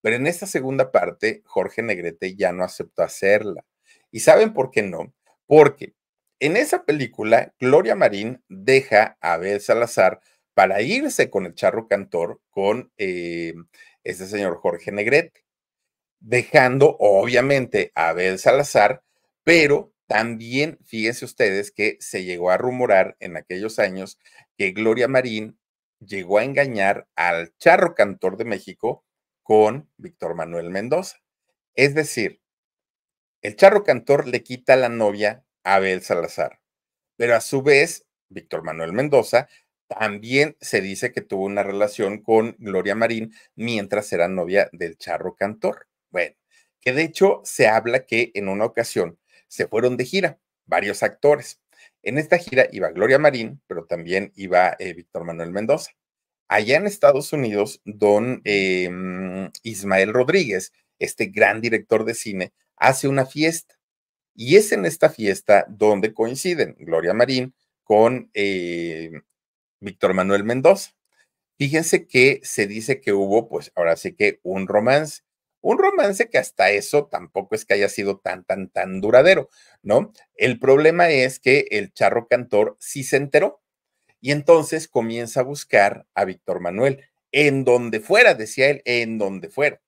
Pero en esta segunda parte, Jorge Negrete ya no aceptó hacerla. ¿Y saben por qué no? Porque en esa película, Gloria Marín deja a Abel Salazar para irse con el charro cantor, con eh, este señor Jorge Negrete, dejando obviamente a Abel Salazar, pero también fíjense ustedes que se llegó a rumorar en aquellos años que Gloria Marín llegó a engañar al charro cantor de México con Víctor Manuel Mendoza. Es decir, el charro cantor le quita a la novia a Abel Salazar, pero a su vez, Víctor Manuel Mendoza también se dice que tuvo una relación con Gloria Marín mientras era novia del charro cantor. Bueno, que de hecho se habla que en una ocasión se fueron de gira varios actores, en esta gira iba Gloria Marín, pero también iba eh, Víctor Manuel Mendoza. Allá en Estados Unidos, don em, Ismael Rodríguez, este gran director de cine, hace una fiesta. Y es en esta fiesta donde coinciden Gloria Marín con em, Víctor Manuel Mendoza. Fíjense que se dice que hubo, pues ahora sí que un romance. Un romance que hasta eso tampoco es que haya sido tan, tan, tan duradero, ¿no? El problema es que el charro cantor sí se enteró y entonces comienza a buscar a Víctor Manuel, en donde fuera, decía él, en donde fuera.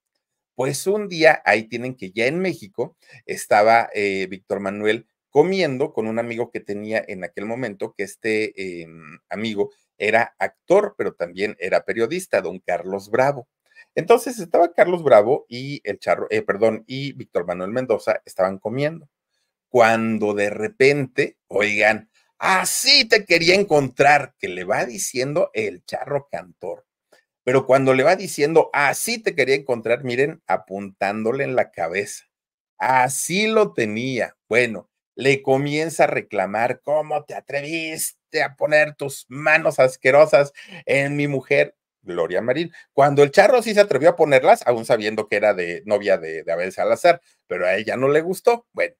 Pues un día, ahí tienen que ya en México, estaba eh, Víctor Manuel comiendo con un amigo que tenía en aquel momento, que este em, amigo era actor, pero también era periodista, don Carlos Bravo. Entonces estaba Carlos Bravo y el Charro, eh, perdón, y Víctor Manuel Mendoza estaban comiendo. Cuando de repente, oigan, así te quería encontrar, que le va diciendo el Charro Cantor. Pero cuando le va diciendo, así te quería encontrar, miren, apuntándole en la cabeza. Así lo tenía. Bueno, le comienza a reclamar, ¿cómo te atreviste a poner tus manos asquerosas en mi mujer? Gloria Marín. Cuando el charro sí se atrevió a ponerlas, aún sabiendo que era de novia de, Abel Salazar, pero a ella no le gustó. Bueno,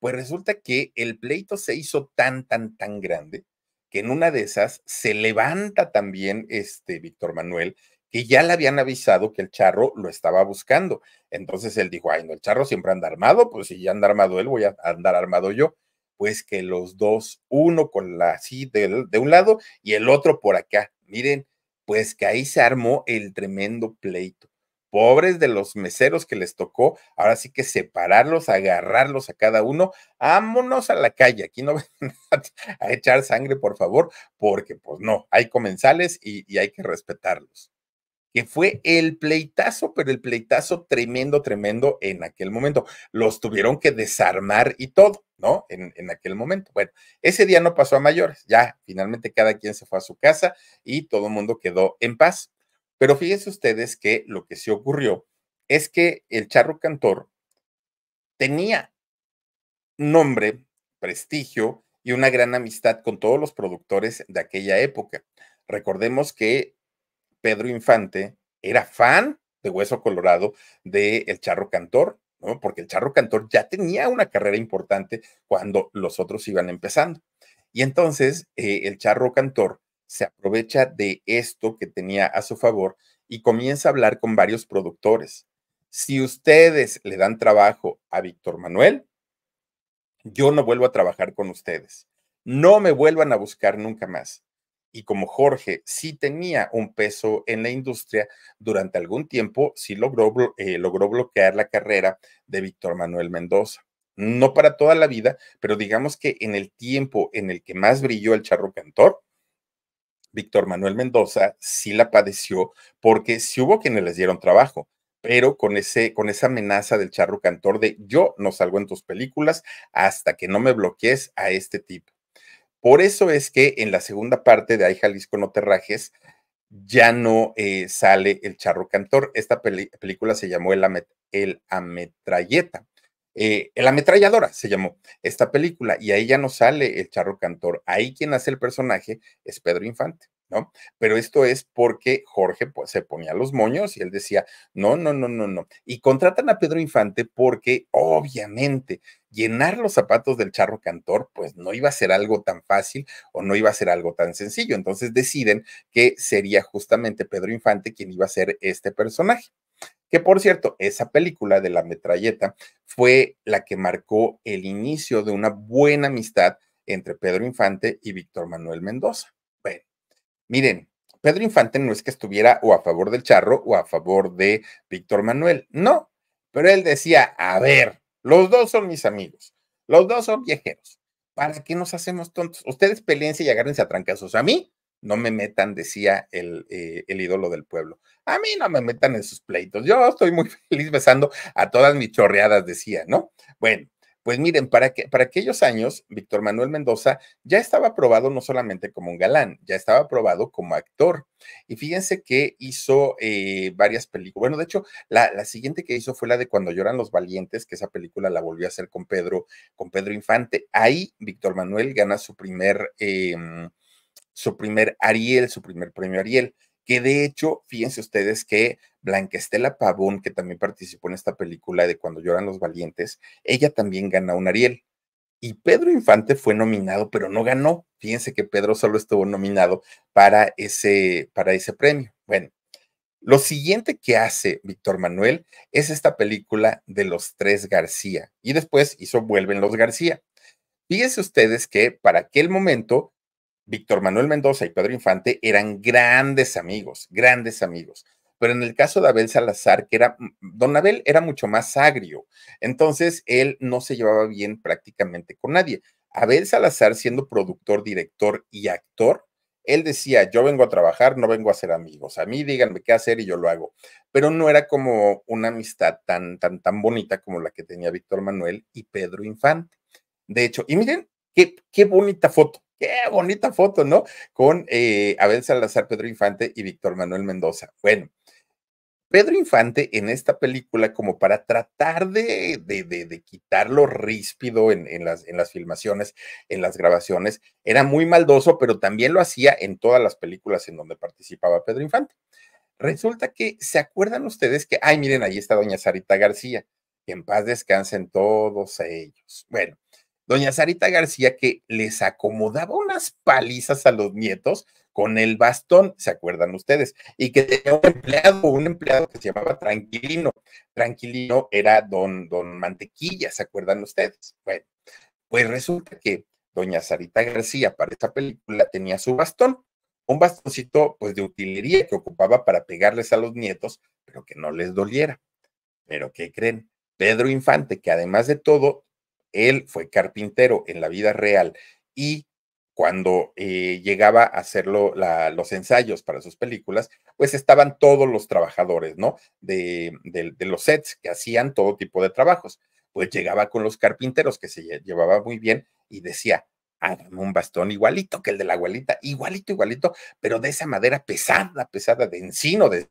pues resulta que el pleito se hizo tan, tan, tan grande que en una de esas se levanta también este Víctor Manuel, que ya le habían avisado que el charro lo estaba buscando. Entonces él dijo, ay, no, el charro siempre anda armado, pues si ya anda armado él, voy a andar armado yo pues que los dos, uno con la así de, un lado y el otro por acá. Miren, pues que ahí se armó el tremendo pleito. Pobres de los meseros que les tocó, ahora sí que separarlos, agarrarlos a cada uno, vámonos a la calle, aquí no (laughs) ven a echar sangre, por favor, porque pues no, hay comensales y hay que respetarlos que fue el pleitazo, pero el pleitazo tremendo, tremendo en aquel momento. Los tuvieron que desarmar y todo, ¿no? En, aquel momento. Bueno, ese día no pasó a mayores, ya finalmente cada quien se fue a su casa y todo el mundo quedó en paz. Pero fíjense ustedes que lo que sí ocurrió es que el charro cantor tenía nombre, prestigio y una gran amistad con todos los productores de aquella época. Recordemos que Pedro Infante era fan de Hueso Colorado de El Charro Cantor, porque el Charro Cantor ya tenía una carrera importante cuando los otros iban empezando. Y entonces eh, el Charro Cantor se aprovecha de esto que tenía a su favor y comienza a hablar con varios productores. Si ustedes le dan trabajo a Víctor Manuel, yo no vuelvo a trabajar con ustedes. No me vuelvan a buscar nunca más y como Jorge sí tenía un peso en la industria, durante algún tiempo sí logró, eh, logró bloquear la carrera de Víctor Manuel Mendoza. No para toda la vida, pero digamos que en el tiempo en el que más brilló el charro cantor, Víctor Manuel Mendoza sí la padeció porque sí hubo quienes les dieron trabajo, pero con, ese, con esa amenaza del charro cantor de yo no salgo en tus películas hasta que no me bloquees a este tipo. Por eso es que en la segunda parte de Ay Jalisco no te rajes, ya no eh, sale el charro cantor. Esta película se llamó El, Ametralleta. Eh, el Ametralladora se llamó esta película y ahí ya no sale el charro cantor. Ahí quien hace el personaje es Pedro Infante. Pero esto es porque Jorge pues, se ponía los moños y él decía, no, no, no, no, no. Y contratan a Pedro Infante porque obviamente llenar los zapatos del charro cantor pues no iba a ser algo tan fácil o no iba a ser algo tan sencillo. Entonces deciden que sería justamente Pedro Infante quien iba a ser este personaje. Que por cierto, esa película de la metralleta fue la que marcó el inicio de una buena amistad entre Pedro Infante y Víctor Manuel Mendoza. Miren, Pedro Infante no es que estuviera o a favor del charro o a favor de Víctor Manuel, no, pero él decía, a ver, los dos son mis amigos, los dos son viajeros, ¿para qué nos hacemos tontos? Ustedes peleense y agárrense a trancazos. A mí no me metan, decía el, eh, el, ídolo del pueblo. A mí no me metan en sus pleitos. Yo estoy muy (laughs) feliz besando a todas mis chorreadas, decía, ¿no? Bueno, pues miren, para, que, para aquellos años, Víctor Manuel Mendoza ya estaba aprobado no solamente como un galán, ya estaba aprobado como actor. Y fíjense que hizo eh, varias películas. Bueno, de hecho, la, siguiente que hizo fue la de Cuando lloran los valientes, que esa película la volvió a hacer con Pedro, con Pedro Infante. Ahí Víctor Manuel gana su primer, em, su primer Ariel, su primer premio Ariel que de hecho, fíjense ustedes que Estela Pavón, que también participó en esta película de Cuando lloran los valientes, ella también gana un Ariel. Y Pedro Infante fue nominado, pero no ganó. Fíjense que Pedro solo estuvo nominado para ese, para ese premio. Bueno, lo siguiente que hace Víctor Manuel es esta película de los tres García y después hizo Vuelven los García. Fíjense ustedes que para aquel momento, Víctor Manuel Mendoza y Pedro Infante eran grandes amigos, grandes amigos pero en el caso de Abel Salazar, que era, mm, mm, don Abel era mucho más agrio, entonces él no se llevaba bien prácticamente con nadie. Abel Salazar, siendo productor, director y actor, él decía, yo vengo a trabajar, no vengo a ser amigos, a mí díganme qué hacer y yo lo hago. Pero no era como una amistad tan, tan, tan bonita como la que tenía Víctor Manuel y Pedro Infante. De hecho, y miren, qué, qué bonita foto, qué bonita foto, ¿no? Con eh, Abel Salazar, Pedro Infante y Víctor Manuel Mendoza. Bueno, Pedro Infante en esta película como para tratar de, de, de, quitar lo ríspido en, las, en las filmaciones, en las grabaciones, era muy maldoso, pero también lo hacía en todas las películas en donde participaba Pedro Infante. Resulta que, ¿se acuerdan ustedes que, ay, miren, ahí está doña Sarita García, que en paz descansen todos ellos? Bueno, doña Sarita García que les acomodaba unas palizas a los nietos, con el bastón, ¿se acuerdan ustedes? Y que tenía un empleado, un empleado que se llamaba Tranquilino. Tranquilino era don, don Mantequilla, ¿se acuerdan ustedes? Bueno, pues resulta que doña Sarita García para esta película tenía su bastón, un bastoncito pues de utilería que ocupaba para pegarles a los nietos, pero que no les doliera. Pero ¿qué creen? Pedro Infante, que además de todo, él fue carpintero en la vida real y cuando eh, llegaba a hacerlo los ensayos para sus películas, pues estaban todos los trabajadores, ¿no? De, los sets que hacían todo tipo de trabajos. Pues llegaba con los carpinteros que se llevaba muy bien y decía, hagan un bastón igualito que el de la abuelita, igualito, igualito, pero de esa madera pesada, pesada, de encino, de,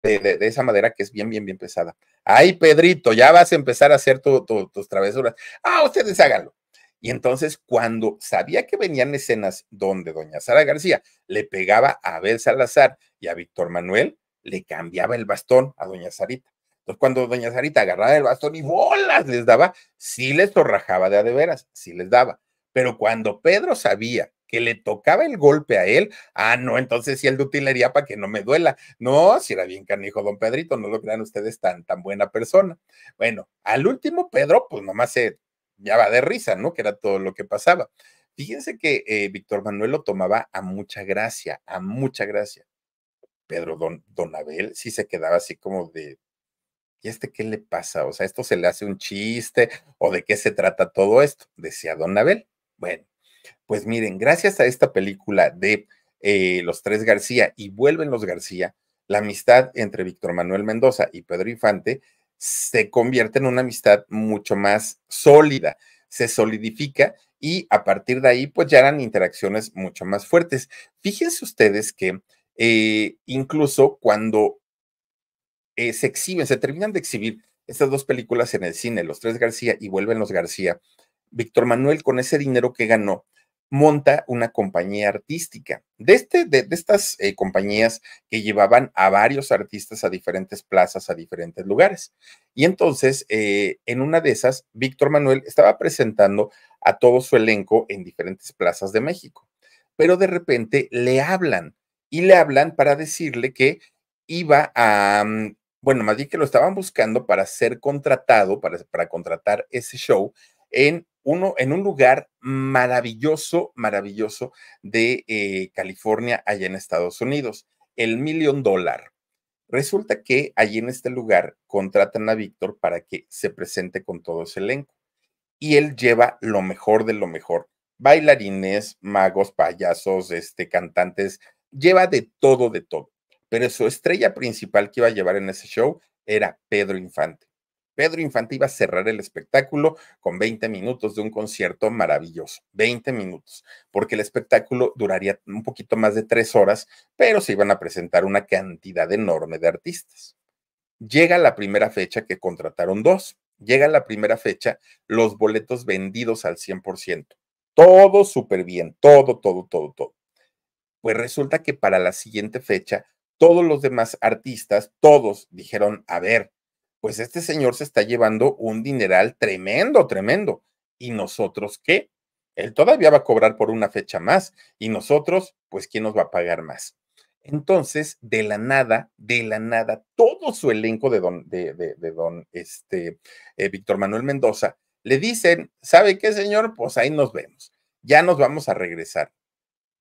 de, esa madera que es bien, bien, bien pesada. Ay, Pedrito, ya vas a empezar a hacer tus travesuras. Ah, ustedes háganlo. Y entonces, cuando sabía que venían escenas donde doña Sara García le pegaba a Abel Salazar y a Víctor Manuel, le cambiaba el bastón a doña Sarita. Entonces, cuando doña Sarita agarraba el bastón y bolas les daba, sí les torrajaba de a de veras, sí les daba. Pero cuando Pedro sabía que le tocaba el golpe a él, ah, no, entonces si el de utilería para que no me duela. No, si era bien canijo don Pedrito, no lo crean ustedes tan, tan buena persona. Bueno, al último Pedro, pues nomás se ya va de risa, ¿no? Que era todo lo que pasaba. Fíjense que eh, Víctor Manuel lo tomaba a mucha gracia, a mucha gracia. Pedro Don, Abel sí se quedaba así como de, ¿y este qué le pasa? O sea, esto se le hace un chiste o de qué se trata todo esto, decía Don Abel. Bueno, pues miren, gracias a esta película de eh, Los Tres García y Vuelven los García, la amistad entre Víctor Manuel Mendoza y Pedro Infante se convierte en una amistad mucho más sólida, se solidifica y a partir de ahí pues ya eran interacciones mucho más fuertes. Fíjense ustedes que eh, incluso cuando eh, se exhiben, se terminan de exhibir estas dos películas en el cine, Los Tres García y Vuelven los García, Víctor Manuel con ese dinero que ganó monta una compañía artística. De, este, de, estas eh, compañías que llevaban a varios artistas a diferentes plazas, a diferentes lugares. Y entonces, eh, en una de esas, Víctor Manuel estaba presentando a todo su elenco en diferentes plazas de México. Pero de repente le hablan y le hablan para decirle que iba a, mm, bueno, más bien que lo estaban buscando para ser contratado, para, para contratar ese show en uno, en un lugar maravilloso, maravilloso de eh, California, allá en Estados Unidos, el Million Dólar. Resulta que allí en este lugar contratan a Víctor para que se presente con todo ese elenco. Y él lleva lo mejor de lo mejor. Bailarines, magos, payasos, este, cantantes, lleva de todo, de todo. Pero su estrella principal que iba a llevar en ese show era Pedro Infante. Pedro Infante iba a cerrar el espectáculo con 20 minutos de un concierto maravilloso, 20 minutos, porque el espectáculo duraría un poquito más de tres horas, pero se iban a presentar una cantidad enorme de artistas. Llega la primera fecha que contrataron dos, llega la primera fecha, los boletos vendidos al 100%, todo súper bien, todo, todo, todo, todo. Pues resulta que para la siguiente fecha, todos los demás artistas, todos dijeron, a ver, pues este señor se está llevando un dineral tremendo, tremendo. ¿Y nosotros qué? Él todavía va a cobrar por una fecha más y nosotros, pues, ¿quién nos va a pagar más? Entonces, de la nada, de la nada, todo su elenco de don, de, don, este, eh, Víctor Manuel Mendoza, le dicen, ¿sabe qué, señor? Pues ahí nos vemos. Ya nos vamos a regresar.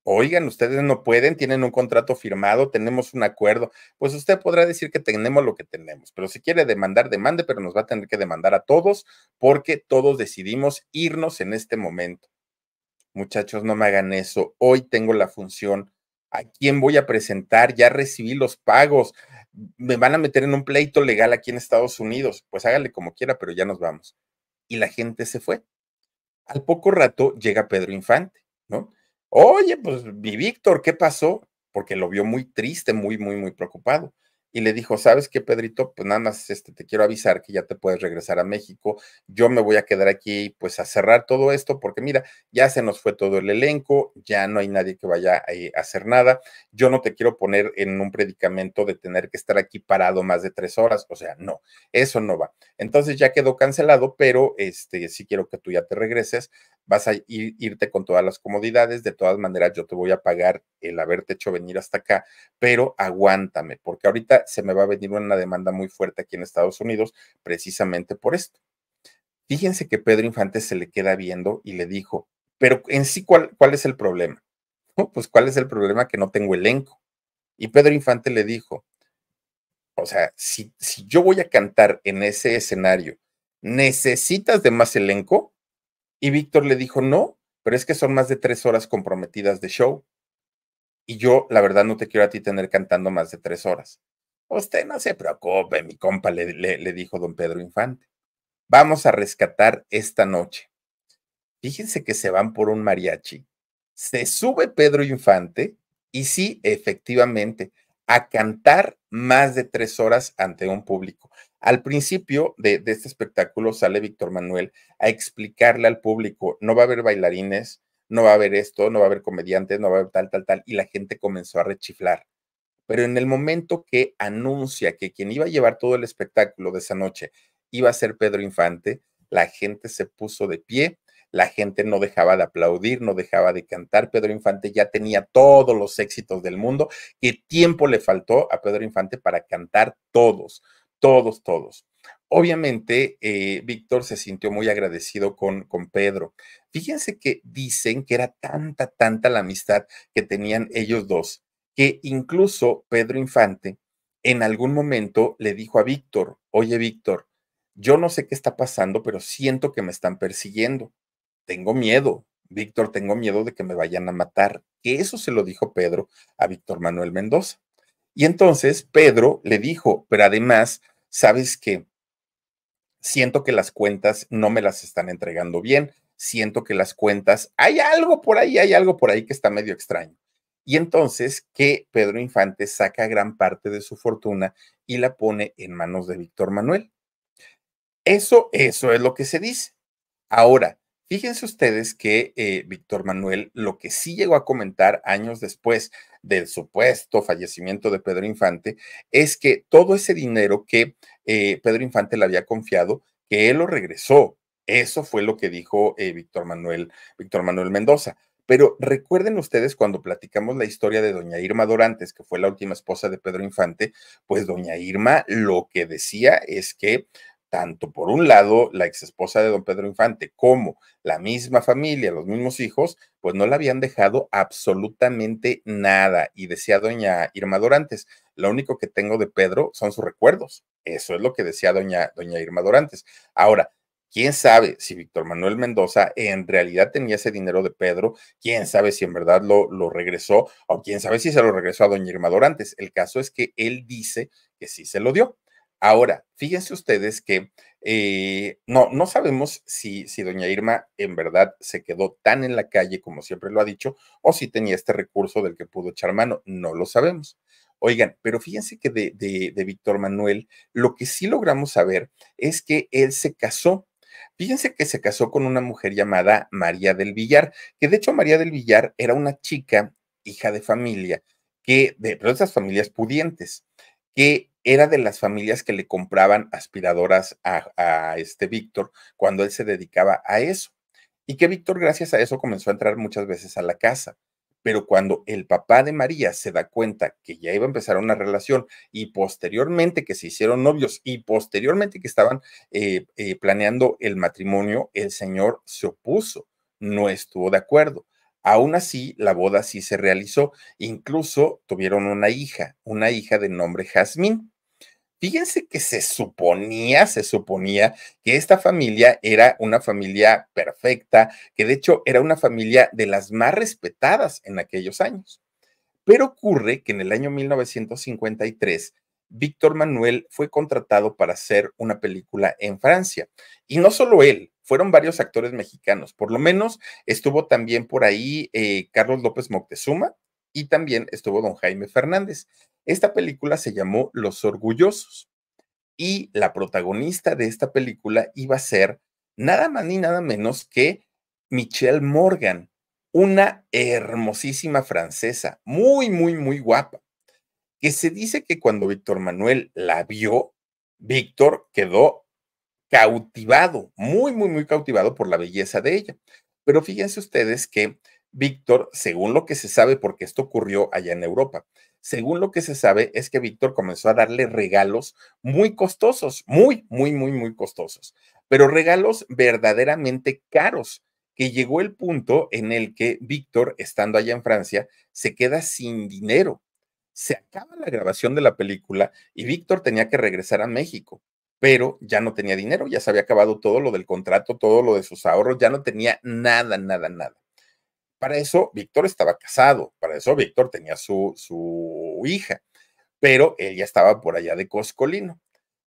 Oigan, ustedes no pueden, tienen un contrato firmado, tenemos un acuerdo. Pues usted podrá decir que tenemos lo que tenemos, pero si quiere demandar, demande, pero nos va a tener que demandar a todos porque todos decidimos irnos en este momento. Muchachos, no me hagan eso. Hoy tengo la función. ¿A quién voy a presentar? Ya recibí los pagos. Me van a meter en un pleito legal aquí en Estados Unidos. Pues hágale como quiera, pero ya nos vamos. Y la gente se fue. Al poco rato llega Pedro Infante, ¿no? Oye, pues mi Víctor, ¿qué pasó? Porque lo vio muy triste, muy, muy, muy preocupado. Y le dijo, ¿sabes qué, Pedrito? Pues nada más este, te quiero avisar que ya te puedes regresar a México. Yo me voy a quedar aquí pues a cerrar todo esto porque mira, ya se nos fue todo el elenco, ya no hay nadie que vaya eh, a hacer nada. Yo no te quiero poner en un predicamento de tener que estar aquí parado más de tres horas. O sea, no, eso no va. Entonces ya quedó cancelado, pero este, sí quiero que tú ya te regreses vas a irte con todas las comodidades, de todas maneras yo te voy a pagar el haberte hecho venir hasta acá, pero aguántame, porque ahorita se me va a venir una demanda muy fuerte aquí en Estados Unidos precisamente por esto. Fíjense que Pedro Infante se le queda viendo y le dijo, pero en sí, ¿cuál, cuál es el problema? Pues cuál es el problema que no tengo elenco. Y Pedro Infante le dijo, o sea, si, si yo voy a cantar en ese escenario, ¿necesitas de más elenco? Y Víctor le dijo, no, pero es que son más de tres horas comprometidas de show. Y yo, la verdad, no te quiero a ti tener cantando más de tres horas. Usted no se preocupe, mi compa, le, dijo don Pedro Infante. Vamos a rescatar esta noche. Fíjense que se van por un mariachi. Se sube Pedro Infante y sí, efectivamente, a cantar más de tres horas ante un público. Al principio de, este espectáculo sale Víctor Manuel a explicarle al público, no va a haber bailarines, no va a haber esto, no va a haber comediantes, no va a haber tal, tal, tal, y la gente comenzó a rechiflar. Pero en el momento que anuncia que quien iba a llevar todo el espectáculo de esa noche iba a ser Pedro Infante, la gente se puso de pie, la gente no dejaba de aplaudir, no dejaba de cantar. Pedro Infante ya tenía todos los éxitos del mundo. ¿Qué tiempo le faltó a Pedro Infante para cantar todos? todos, todos. Obviamente, eh, Víctor se sintió muy agradecido con, con Pedro. Fíjense que dicen que era tanta, tanta la amistad que tenían ellos dos, que incluso Pedro Infante en algún momento le dijo a Víctor, oye Víctor, yo no sé qué está pasando, pero siento que me están persiguiendo. Tengo miedo, Víctor, tengo miedo de que me vayan a matar. Que eso se lo dijo Pedro a Víctor Manuel Mendoza. Y entonces Pedro le dijo, pero además, ¿sabes qué? Siento que las cuentas no me las están entregando bien, siento que las cuentas, hay algo por ahí, hay algo por ahí que está medio extraño. Y entonces que Pedro Infante saca gran parte de su fortuna y la pone en manos de Víctor Manuel. Eso, eso es lo que se dice. Ahora, Fíjense ustedes que eh, Víctor Manuel lo que sí llegó a comentar años después del supuesto fallecimiento de Pedro Infante es que todo ese dinero que eh, Pedro Infante le había confiado, que él lo regresó. Eso fue lo que dijo eh, Víctor Manuel, Víctor Manuel Mendoza. Pero recuerden ustedes cuando platicamos la historia de doña Irma Dorantes, que fue la última esposa de Pedro Infante, pues doña Irma lo que decía es que tanto por un lado la exesposa de don Pedro Infante como la misma familia, los mismos hijos, pues no le habían dejado absolutamente nada. Y decía doña Irma Dorantes, lo único que tengo de Pedro son sus recuerdos. Eso es lo que decía doña, doña Irma Dorantes. Ahora, ¿Quién sabe si Víctor Manuel Mendoza en realidad tenía ese dinero de Pedro? ¿Quién sabe si en verdad lo, lo, regresó? ¿O quién sabe si se lo regresó a doña Irma Dorantes? El caso es que él dice que sí se lo dio. Ahora, fíjense ustedes que eh, no, no sabemos si, si doña Irma en verdad se quedó tan en la calle como siempre lo ha dicho o si tenía este recurso del que pudo echar mano, no lo sabemos. Oigan, pero fíjense que de, de, Víctor Manuel, lo que sí logramos saber es que él se casó. Fíjense que se casó con una mujer llamada María del Villar, que de hecho María del Villar era una chica, hija de familia, que de, esas familias pudientes, que era de las familias que le compraban aspiradoras a, este Víctor cuando él se dedicaba a eso. Y que Víctor, gracias a eso, comenzó a entrar muchas veces a la casa. Pero cuando el papá de María se da cuenta que ya iba a empezar una relación y posteriormente que se hicieron novios y posteriormente que estaban eh, eh, planeando el matrimonio, el señor se opuso, no estuvo de acuerdo. Aún así, la boda sí se realizó. Incluso tuvieron una hija, una hija de nombre Jazmín. Fíjense que se suponía, se suponía que esta familia era una familia perfecta, que de hecho era una familia de las más respetadas en aquellos años. Pero ocurre que en el año 1953, Víctor Manuel fue contratado para hacer una película en Francia. Y no solo él, fueron varios actores mexicanos. Por lo menos estuvo también por ahí eh, Carlos López Moctezuma, y también estuvo don Jaime Fernández. Esta película se llamó Los Orgullosos y la protagonista de esta película iba a ser nada más ni nada menos que Michelle Morgan, una hermosísima francesa, muy, muy, muy guapa, que se dice que cuando Víctor Manuel la vio, Víctor quedó cautivado, muy, muy, muy cautivado por la belleza de ella. Pero fíjense ustedes que Víctor, según lo que se sabe, porque esto ocurrió allá en Europa, según lo que se sabe es que Víctor comenzó a darle regalos muy costosos, muy, muy, muy, muy costosos, pero regalos verdaderamente caros, que llegó el punto en el que Víctor, estando allá en Francia, se queda sin dinero. Se acaba la grabación de la película y Víctor tenía que regresar a México pero ya no tenía dinero, ya se había acabado todo lo del contrato, todo lo de sus ahorros, ya no tenía nada, nada, nada. Para eso Víctor estaba casado, para eso Víctor tenía su, su hija, pero él ya estaba por allá de Coscolino.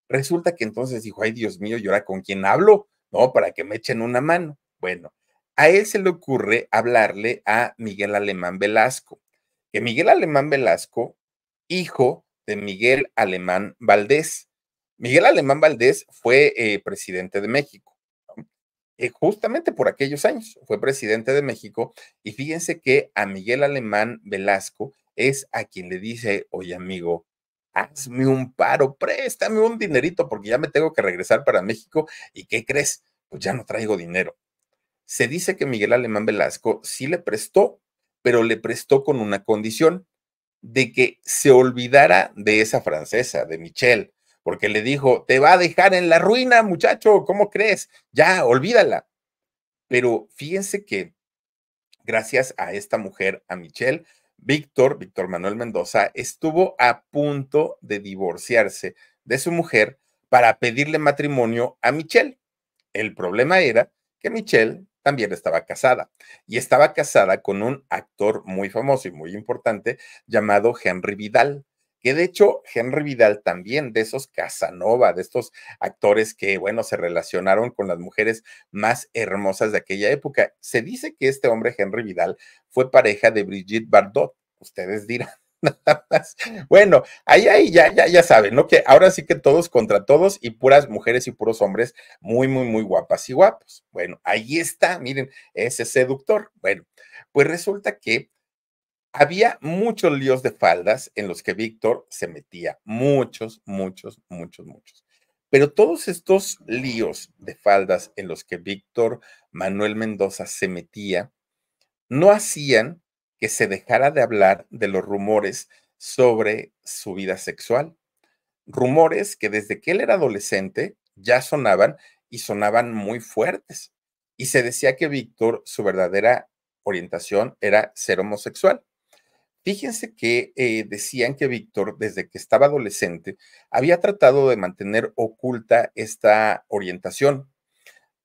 Resulta que entonces dijo, ay Dios mío, ¿y ahora con quién hablo? No, para que me echen una mano. Bueno, a él se le ocurre hablarle a Miguel Alemán Velasco, que Miguel Alemán Velasco, hijo de Miguel Alemán Valdés. Miguel Alemán Valdés fue eh, presidente de México eh, justamente por aquellos años. Fue presidente de México y fíjense que a Miguel Alemán Velasco es a quien le dice, oye amigo, hazme un paro, préstame un dinerito porque ya me tengo que regresar para México. ¿Y qué crees? Pues ya no traigo dinero. Se dice que Miguel Alemán Velasco sí le prestó, pero le prestó con una condición de que se olvidara de esa francesa, de Michelle, porque le dijo, te va a dejar en la ruina, muchacho, ¿cómo crees? Ya, olvídala. Pero fíjense que gracias a esta mujer, a Michelle, Víctor, Víctor Manuel Mendoza, estuvo a punto de divorciarse de su mujer para pedirle matrimonio a Michelle. El problema era que Michelle también estaba casada y estaba casada con un actor muy famoso y muy importante llamado Henry Vidal que de hecho Henry Vidal también, de esos Casanova, de estos actores que, bueno, se relacionaron con las mujeres más hermosas de aquella época. Se dice que este hombre, Henry Vidal, fue pareja de Brigitte Bardot. Ustedes dirán, (laughs) nada más. Bueno, ahí, ahí, ya, ya, ya saben, ¿no? Que ahora sí que todos contra todos y puras mujeres y puros hombres muy, muy, muy guapas y guapos. Bueno, ahí está, miren, ese seductor. Bueno, pues resulta que había muchos líos de faldas en los que Víctor se metía, muchos, muchos, muchos, muchos. Pero todos estos líos de faldas en los que Víctor Manuel Mendoza se metía, no hacían que se dejara de hablar de los rumores sobre su vida sexual. Rumores que desde que él era adolescente ya sonaban y sonaban muy fuertes. Y se decía que Víctor, su verdadera orientación era ser homosexual. Fíjense que eh, decían que Víctor, desde que estaba adolescente, había tratado de mantener oculta esta orientación.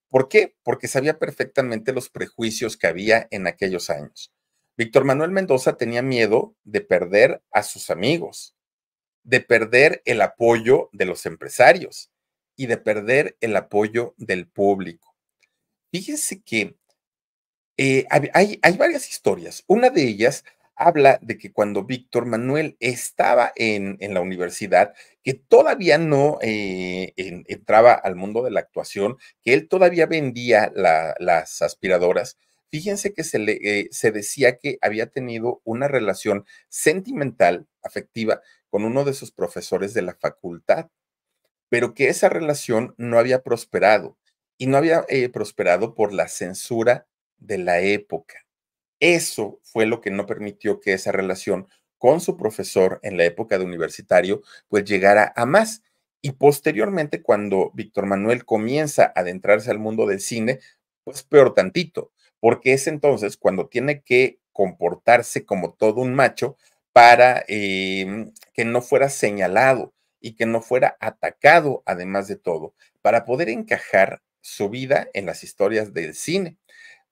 ¿Por qué? Porque sabía perfectamente los prejuicios que había en aquellos años. Víctor Manuel Mendoza tenía miedo de perder a sus amigos, de perder el apoyo de los empresarios y de perder el apoyo del público. Fíjense que eh, hay, hay varias historias. Una de ellas habla de que cuando Víctor Manuel estaba en, la universidad, que todavía no eh, entraba al mundo de la actuación, que él todavía vendía las aspiradoras, fíjense que se, le, eh, se decía que había tenido una relación sentimental, afectiva, con uno de sus profesores de la facultad, pero que esa relación no había prosperado y no había eh, prosperado por la censura de la época. Eso fue lo que no permitió que esa relación con su profesor en la época de universitario pues llegara a más. Y posteriormente, cuando Víctor Manuel comienza a adentrarse al mundo del cine, pues peor tantito, porque es entonces cuando tiene que comportarse como todo un macho para em, que no fuera señalado y que no fuera atacado, además de todo, para poder encajar su vida en las historias del cine.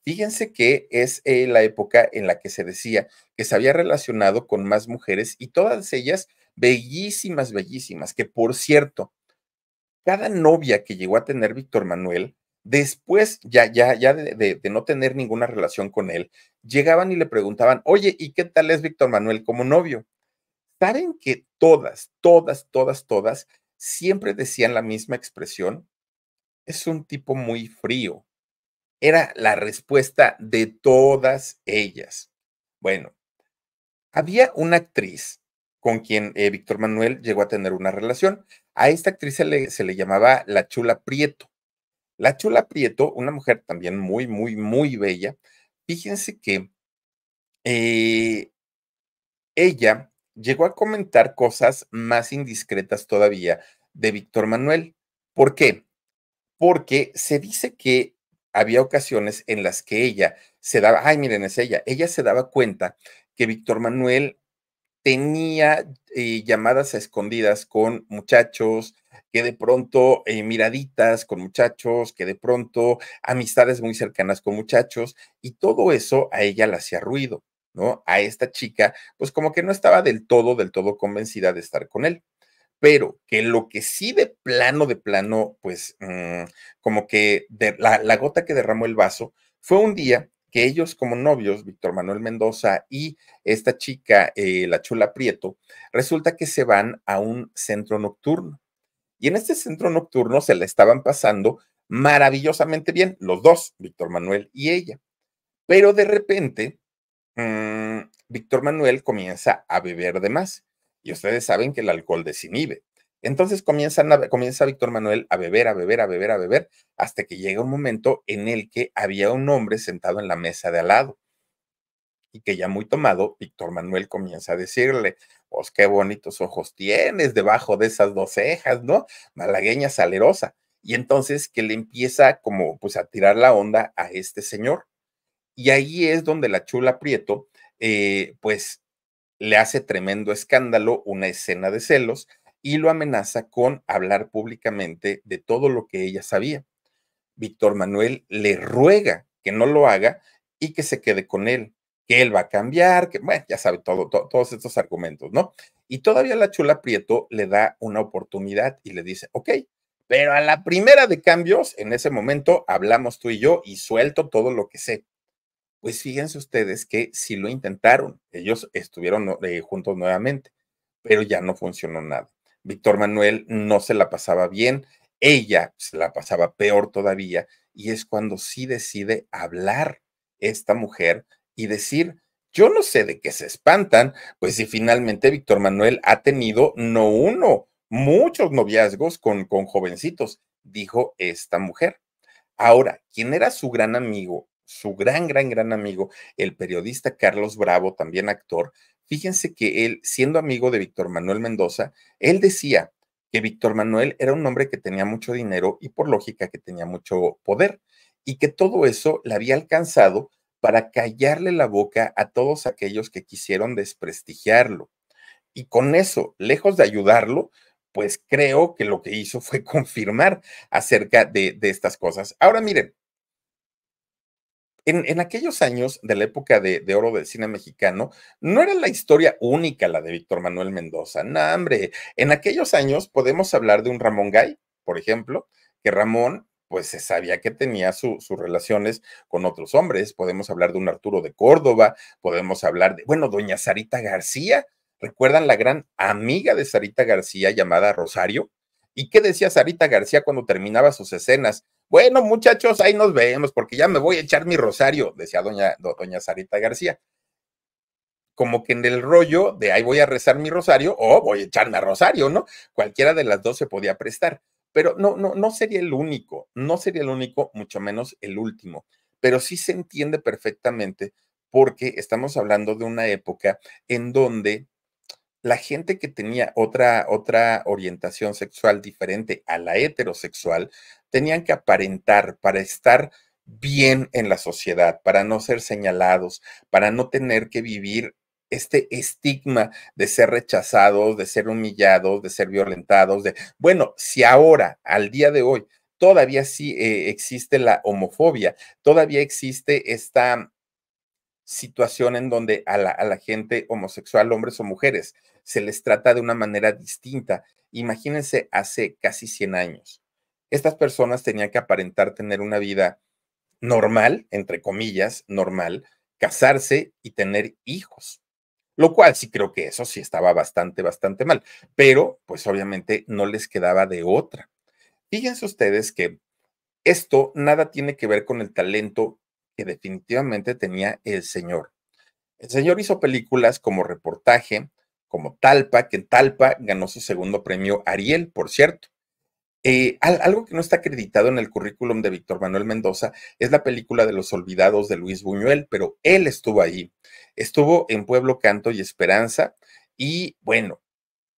Fíjense que es eh, la época en la que se decía que se había relacionado con más mujeres y todas ellas bellísimas, bellísimas, que por cierto, cada novia que llegó a tener Víctor Manuel, después ya, ya, ya de, de, no tener ninguna relación con él, llegaban y le preguntaban, oye, ¿y qué tal es Víctor Manuel como novio? Saben que todas, todas, todas, todas siempre decían la misma expresión, es un tipo muy frío, era la respuesta de todas ellas. Bueno, había una actriz con quien eh, Víctor Manuel llegó a tener una relación. A esta actriz se le, llamaba La Chula Prieto. La Chula Prieto, una mujer también muy, muy, muy bella. Fíjense que eh, ella llegó a comentar cosas más indiscretas todavía de Víctor Manuel. ¿Por qué? Porque se dice que había ocasiones en las que ella se daba, ay, miren, es ella, ella se daba cuenta que Víctor Manuel tenía eh, llamadas a escondidas con muchachos, que de pronto eh, miraditas con muchachos, que de pronto amistades muy cercanas con muchachos, y todo eso a ella le hacía ruido, ¿no? A esta chica, pues como que no estaba del todo, del todo convencida de estar con él pero que lo que sí de plano, de plano, pues mm, como que de la, gota que derramó el vaso fue un día que ellos como novios, Víctor Manuel Mendoza y esta chica, eh, la chula Prieto, resulta que se van a un centro nocturno. Y en este centro nocturno se la estaban pasando maravillosamente bien, los dos, Víctor Manuel y ella. Pero de repente, mm, Víctor Manuel comienza a beber de más y ustedes saben que el alcohol desinhibe. Entonces comienza Víctor Manuel a beber, a beber, a beber, a beber, hasta que llega un momento en el que había un hombre sentado en la mesa de al lado. Y que ya muy tomado, Víctor Manuel comienza a decirle, pues qué bonitos ojos tienes debajo de esas dos cejas, ¿no? Malagueña salerosa. Y entonces que le empieza como pues a tirar la onda a este señor. Y ahí es donde la chula Prieto, eh, pues le hace tremendo escándalo, una escena de celos, y lo amenaza con hablar públicamente de todo lo que ella sabía. Víctor Manuel le ruega que no lo haga y que se quede con él, que él va a cambiar, que, bueno, ya sabe todos estos argumentos, ¿no? Y todavía la chula Prieto le da una oportunidad y le dice, ok, pero a la primera de cambios, en ese momento hablamos tú y yo y suelto todo lo que sé. Pues fíjense ustedes que sí lo intentaron, ellos estuvieron eh, juntos nuevamente, pero ya no funcionó nada. Víctor Manuel no se la pasaba bien, ella se la pasaba peor todavía, y es cuando sí decide hablar esta mujer y decir, yo no sé de qué se espantan, pues si finalmente Víctor Manuel ha tenido no uno, muchos noviazgos con, con jovencitos, dijo esta mujer. Ahora, ¿quién era su gran amigo su gran, gran, gran amigo, el periodista Carlos Bravo, también actor, fíjense que él, siendo amigo de Víctor Manuel Mendoza, él decía que Víctor Manuel era un hombre que tenía mucho dinero y por lógica que tenía mucho poder y que todo eso le había alcanzado para callarle la boca a todos aquellos que quisieron desprestigiarlo. Y con eso, lejos de ayudarlo, pues creo que lo que hizo fue (laughs) confirmar acerca de, de estas cosas. Ahora miren, en, aquellos años de la época de, oro del cine mexicano, no era la historia única la de Víctor Manuel Mendoza. No, hombre, en aquellos años podemos hablar de un Ramón Gay, por ejemplo, que Ramón pues se sabía que tenía sus relaciones con otros hombres. Podemos hablar de un Arturo de Córdoba, podemos hablar de, bueno, doña Sarita García. ¿Recuerdan la gran amiga de Sarita García llamada Rosario? ¿Y qué decía Sarita García cuando terminaba sus escenas? Bueno, muchachos, ahí nos vemos porque ya me voy a echar mi rosario, decía doña, doña Sarita García. Como que en el rollo de ahí voy a rezar mi rosario o voy a echarme a rosario, ¿no? Cualquiera de las dos se podía prestar, pero no, no, no sería el único, no sería el único, mucho menos el último, pero sí se entiende perfectamente porque estamos hablando de una época en donde la gente que tenía otra, otra orientación sexual diferente a la heterosexual tenían que aparentar para estar bien en la sociedad, para no ser señalados, para no tener que vivir este estigma de ser rechazados, de ser humillados, de ser violentados, de, bueno, si ahora, al día de hoy, todavía sí eh, existe la homofobia, todavía existe esta situación en donde a la, gente homosexual, hombres o mujeres, se les trata de una manera distinta. Imagínense hace casi 100 años. Estas personas tenían que aparentar tener una vida normal, entre comillas, normal, casarse y tener hijos. Lo cual sí creo que eso sí estaba bastante, bastante mal, pero pues obviamente no les quedaba de otra. Fíjense ustedes que esto nada tiene que ver con el talento que definitivamente tenía el señor. El señor hizo películas como Reportaje, como Talpa, que en Talpa ganó su segundo premio Ariel, por cierto. Eh, algo que no está acreditado en el currículum de Víctor Manuel Mendoza es la película de Los Olvidados de Luis Buñuel, pero él estuvo ahí. Estuvo en Pueblo Canto y Esperanza y bueno,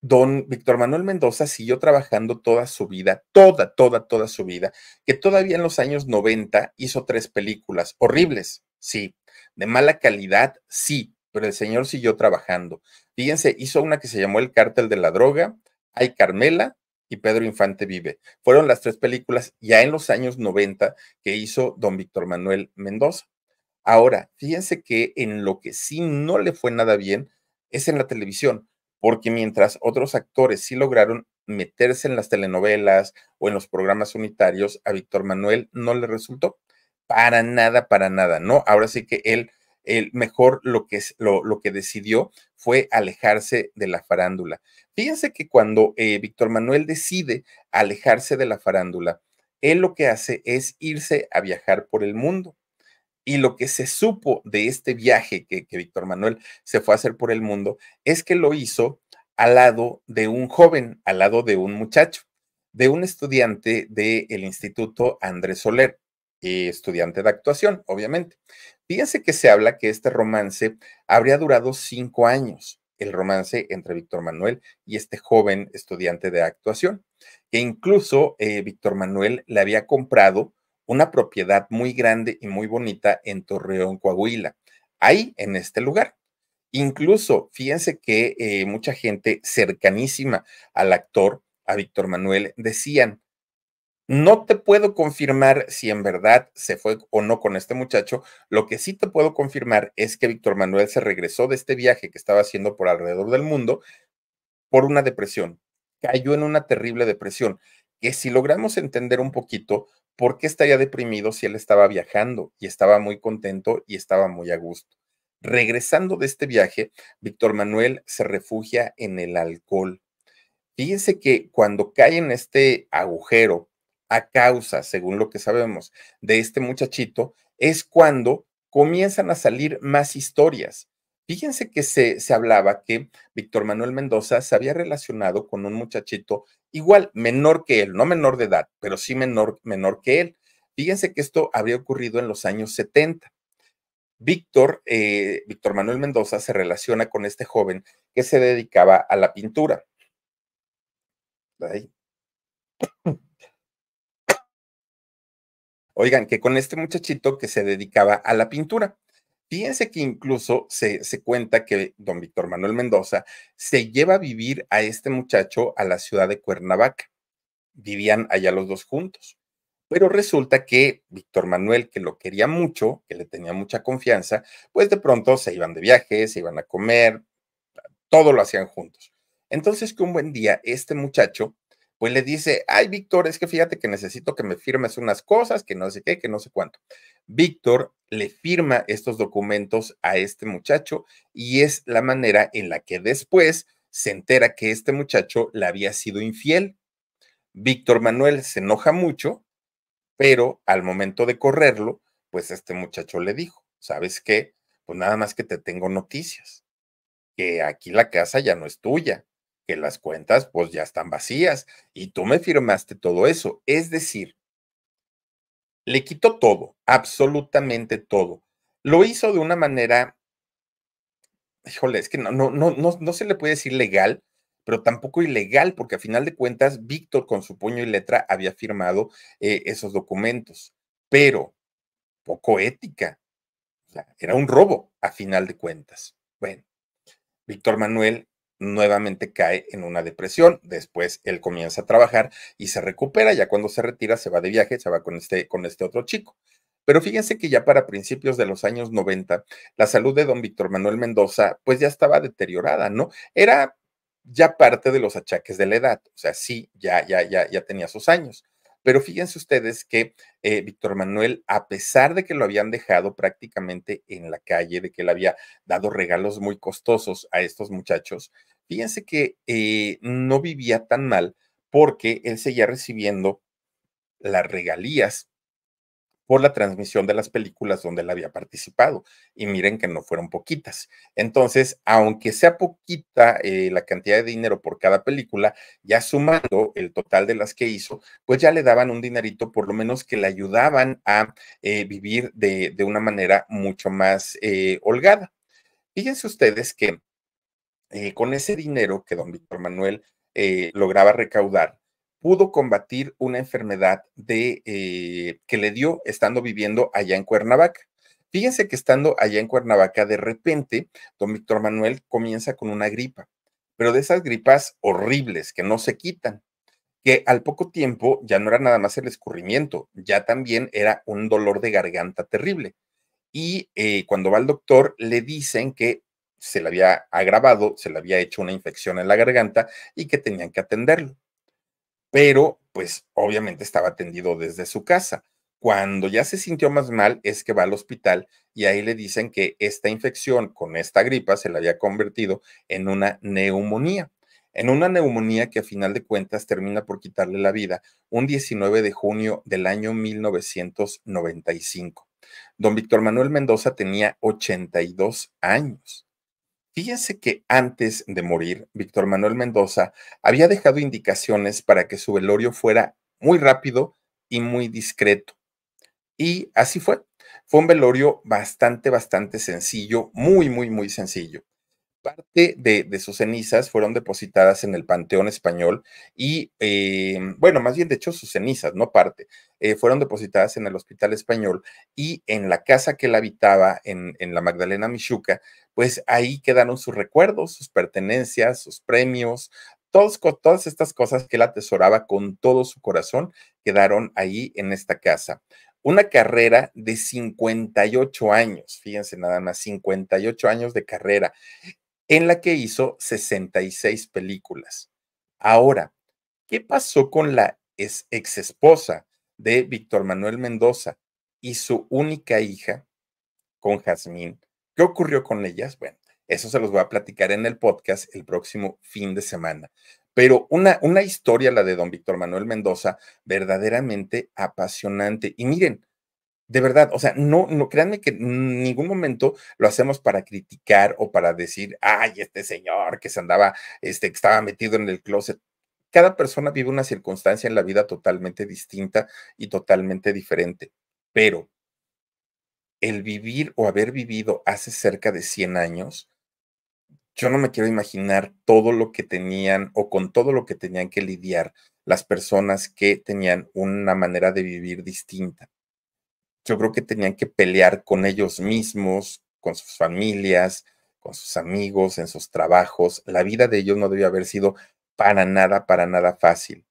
Don Víctor Manuel Mendoza siguió trabajando toda su vida, toda, toda, toda su vida, que todavía en los años 90 hizo tres películas horribles, sí, de mala calidad, sí, pero el señor siguió trabajando. Fíjense, hizo una que se llamó El cártel de la droga, Hay Carmela y Pedro Infante vive. Fueron las tres películas ya en los años 90 que hizo don Víctor Manuel Mendoza. Ahora, fíjense que en lo que sí no le fue nada bien es en la televisión porque mientras otros actores sí lograron meterse en las telenovelas o en los programas unitarios, a Víctor Manuel no le resultó para nada, para nada, ¿no? Ahora sí que él, el mejor lo que, lo, lo que decidió fue alejarse de la farándula. Fíjense que cuando eh, Víctor Manuel decide alejarse de la farándula, él lo que hace es irse a viajar por el mundo. Y lo que se supo de este viaje que, Víctor Manuel se fue a hacer por el mundo es que lo hizo al lado de un joven, al lado de un muchacho, de un estudiante del el Instituto Andrés Soler, eh, estudiante de actuación, obviamente. Fíjense que se habla que este romance habría durado cinco años, el romance entre Víctor Manuel y este joven estudiante de actuación, que incluso eh, Víctor Manuel le había comprado una propiedad muy grande y muy bonita en Torreón, Coahuila, ahí en este lugar. Incluso, fíjense que eh, mucha gente cercanísima al actor, a Víctor Manuel, decían, no te puedo confirmar si en verdad se fue o no con este muchacho. Lo que sí te puedo confirmar es que Víctor Manuel se regresó de este viaje que estaba haciendo por alrededor del mundo por una depresión. Cayó en una terrible depresión que si logramos entender un poquito, ¿por qué estaría deprimido si él estaba viajando y estaba muy contento y estaba muy a gusto? Regresando de este viaje, Víctor Manuel se refugia en el alcohol. Fíjense que cuando cae en este agujero, a causa, según lo que sabemos, de este muchachito, es cuando comienzan a salir más historias. Fíjense que se, hablaba que Víctor Manuel Mendoza se había relacionado con un muchachito igual, menor que él, no menor de edad, pero sí menor, menor que él. Fíjense que esto habría ocurrido en los años 70. Eh, Víctor, Manuel Mendoza se relaciona con este joven que se dedicaba a la pintura. Oigan, que con este muchachito que se dedicaba a la pintura. Fíjense que incluso se, se cuenta que don Víctor Manuel Mendoza se lleva a vivir a este muchacho a la ciudad de Cuernavaca. Vivían allá los dos juntos. Pero resulta que Víctor Manuel, que lo quería mucho, que le tenía mucha confianza, pues de pronto se iban de viaje, se iban a comer, todo lo hacían juntos. Entonces que un buen día este muchacho pues le dice, ay, Víctor, es que fíjate que necesito que me firmes unas cosas, que no sé qué, que no sé cuánto. Víctor le firma estos documentos a este muchacho y es la manera en la que después se entera que este muchacho le había sido infiel. Víctor Manuel se enoja mucho, pero al momento de correrlo, pues este muchacho le dijo, ¿sabes qué? Pues nada más que te tengo noticias, que aquí la casa ya no es tuya, que las cuentas pues ya están vacías y tú me firmaste todo eso. Es decir, le quitó todo, absolutamente todo. Lo hizo de una manera, híjole, es que no, no, no, no, no se le puede decir legal, pero tampoco ilegal, porque a final de cuentas Víctor con su puño y letra había firmado eh, esos documentos, pero poco ética. era un robo a final de cuentas. Bueno, Víctor Manuel nuevamente cae en una depresión, después él comienza a trabajar y se recupera, ya cuando se retira se va de viaje, se va con este, con este otro chico. Pero fíjense que ya para principios de los años 90, la salud de don Víctor Manuel Mendoza pues ya estaba deteriorada, ¿no? Era ya parte de los achaques de la edad, o sea, sí, ya, ya, ya, ya tenía sus años. Pero fíjense ustedes que eh, Víctor Manuel, a pesar de que lo habían dejado prácticamente en la calle, de que le había dado regalos muy costosos a estos muchachos, fíjense que eh, no vivía tan mal porque él seguía recibiendo las regalías por la transmisión de las películas donde él había participado. Y miren que no fueron poquitas. Entonces, aunque sea poquita eh, la cantidad de dinero por cada película, ya sumando el total de las que hizo, pues ya le daban un dinerito, por lo menos que le ayudaban a eh, vivir de, una manera mucho más eh, holgada. Fíjense ustedes que con ese dinero que don Víctor Manuel lograba recaudar, pudo combatir una enfermedad de, eh, que le dio estando viviendo allá en Cuernavaca. Fíjense que estando allá en Cuernavaca, de repente, don Víctor Manuel comienza con una gripa, pero de esas gripas horribles que no se quitan, que al poco tiempo ya no era nada más el escurrimiento, ya también era un dolor de garganta terrible. Y eh, cuando va al doctor, le dicen que se le había agravado, se le había hecho una infección en la garganta y que tenían que atenderlo pero pues obviamente estaba atendido desde su casa. Cuando ya se sintió más mal es que va al hospital y ahí le dicen que esta infección con esta gripa se la había convertido en una neumonía. En una neumonía que a final de cuentas termina por quitarle la vida un 19 de junio del año 1995. Don Víctor Manuel Mendoza tenía 82 años. Fíjense que antes de morir, Víctor Manuel Mendoza había dejado indicaciones para que su velorio fuera muy rápido y muy discreto. Y así fue. Fue un velorio bastante, bastante sencillo, muy, muy, muy sencillo parte de, sus cenizas fueron depositadas en el Panteón Español y, em, bueno, más bien de hecho sus cenizas, no parte, eh, fueron depositadas en el Hospital Español y en la casa que él habitaba en, la Magdalena Michuca, pues ahí quedaron sus recuerdos, sus pertenencias, sus premios, todas estas cosas que él atesoraba con todo su corazón quedaron ahí en esta casa. Una carrera de 58 años, fíjense nada más, 58 años de carrera en la que hizo 66 películas. Ahora, ¿qué pasó con la ex esposa de Víctor Manuel Mendoza y su única hija, con Jazmín? ¿Qué ocurrió con ellas? Bueno, eso se los voy a platicar en el podcast el próximo fin de semana. Pero una, una historia, la de don Víctor Manuel Mendoza, verdaderamente apasionante. Y miren, de verdad, o sea, no, no, créanme que en ningún momento lo hacemos para criticar o para decir, ay, este señor que se andaba, este, que estaba metido en el closet. Cada persona vive una circunstancia en la vida totalmente distinta y totalmente diferente, pero el vivir o haber vivido hace cerca de 100 años, yo no me quiero imaginar todo lo que tenían o con todo lo que tenían que lidiar las personas que tenían una manera de vivir distinta yo creo que tenían que pelear con ellos mismos, con sus familias, con sus amigos, en sus trabajos. La vida de ellos no debía haber sido para nada, para nada fácil.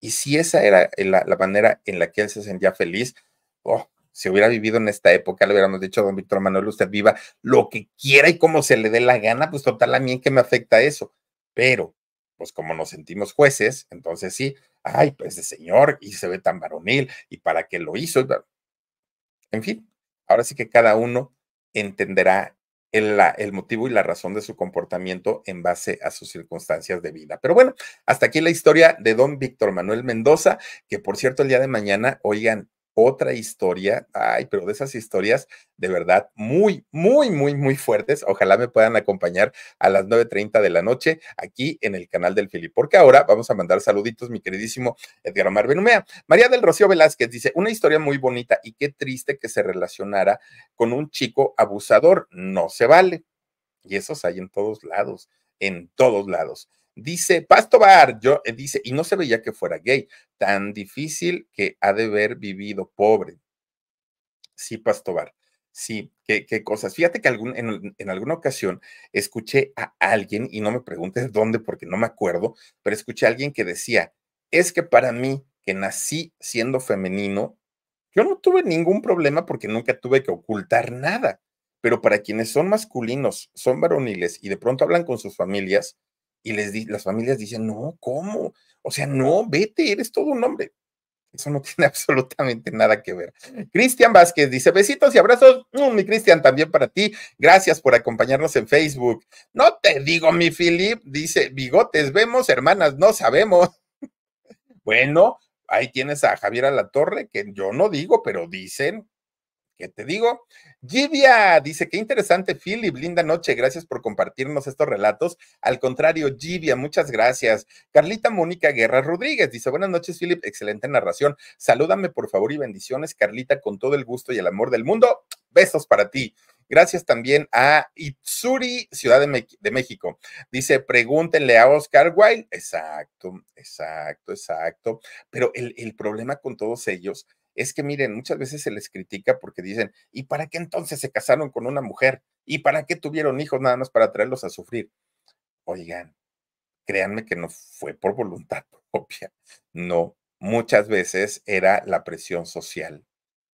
Y si esa era eh, la, manera en la que él se sentía feliz, oh, si hubiera vivido en esta época, le hubiéramos dicho a don Víctor Manuel, usted viva lo que quiera y como se le dé la gana, pues total a mí en qué me afecta eso. Pero, pues como nos sentimos jueces, entonces sí, ay, pues ese señor, y se ve tan varonil, y para qué lo hizo, en fin, ahora sí que cada uno entenderá el, motivo y la razón de su comportamiento en base a sus circunstancias de vida. Pero bueno, hasta aquí la historia de don Víctor Manuel Mendoza, que por cierto el día de mañana, oigan, otra historia, ay, pero de esas historias de verdad muy, muy, muy, muy fuertes. Ojalá me puedan acompañar a las 9.30 de la noche aquí en el canal del Fili, porque ahora vamos a mandar saluditos, mi queridísimo Edgar Omar Benumea. María del Rocío Velázquez dice, una historia muy bonita y qué triste que se relacionara con un chico abusador, no se vale. Y esos hay en todos lados, en todos lados. Dice Pastobar, yo eh, dice, y no se veía que fuera gay, tan difícil que ha de haber vivido pobre. Sí, Pastobar. Sí, qué, cosas. Fíjate que algún, en, en, alguna ocasión escuché a alguien, y no me preguntes (laughs) dónde porque no me acuerdo, pero escuché a alguien que decía, es que para mí, que nací siendo femenino, yo no tuve ningún problema porque nunca tuve que ocultar nada. Pero para quienes son masculinos, son varoniles y de pronto hablan con sus familias, y les di, las familias dicen, no, ¿cómo? O sea, no, vete, eres todo un hombre. Eso no (laughs) tiene absolutamente nada que ver. Cristian Vázquez dice, besitos y abrazos, mm, mi Cristian, también para ti. Gracias por acompañarnos en Facebook. No te digo, mi Philip, dice, bigotes, vemos, hermanas, no sabemos. (laughs) bueno, ahí tienes a Javier Alatorre, que yo no digo, pero dicen ¿Qué te digo? Givia dice, qué interesante, Philip, linda noche, gracias por compartirnos estos relatos. Al contrario, Givia, muchas gracias. Carlita Mónica Guerra Rodríguez dice, buenas noches, Philip, excelente narración. Salúdame, por favor, y bendiciones, Carlita, con todo el gusto y el amor del mundo. Besos para ti. Gracias también a Itzuri, Ciudad de, México. Dice, pregúntenle a Oscar Wilde. Exacto, exacto, exacto. Pero el, el problema con todos ellos es que miren, muchas veces se les critica porque dicen, ¿y para qué entonces se casaron con una mujer? ¿Y para qué tuvieron hijos nada más para traerlos a sufrir? Oigan, créanme que no fue por voluntad (laughs) propia, no, muchas veces era la presión social,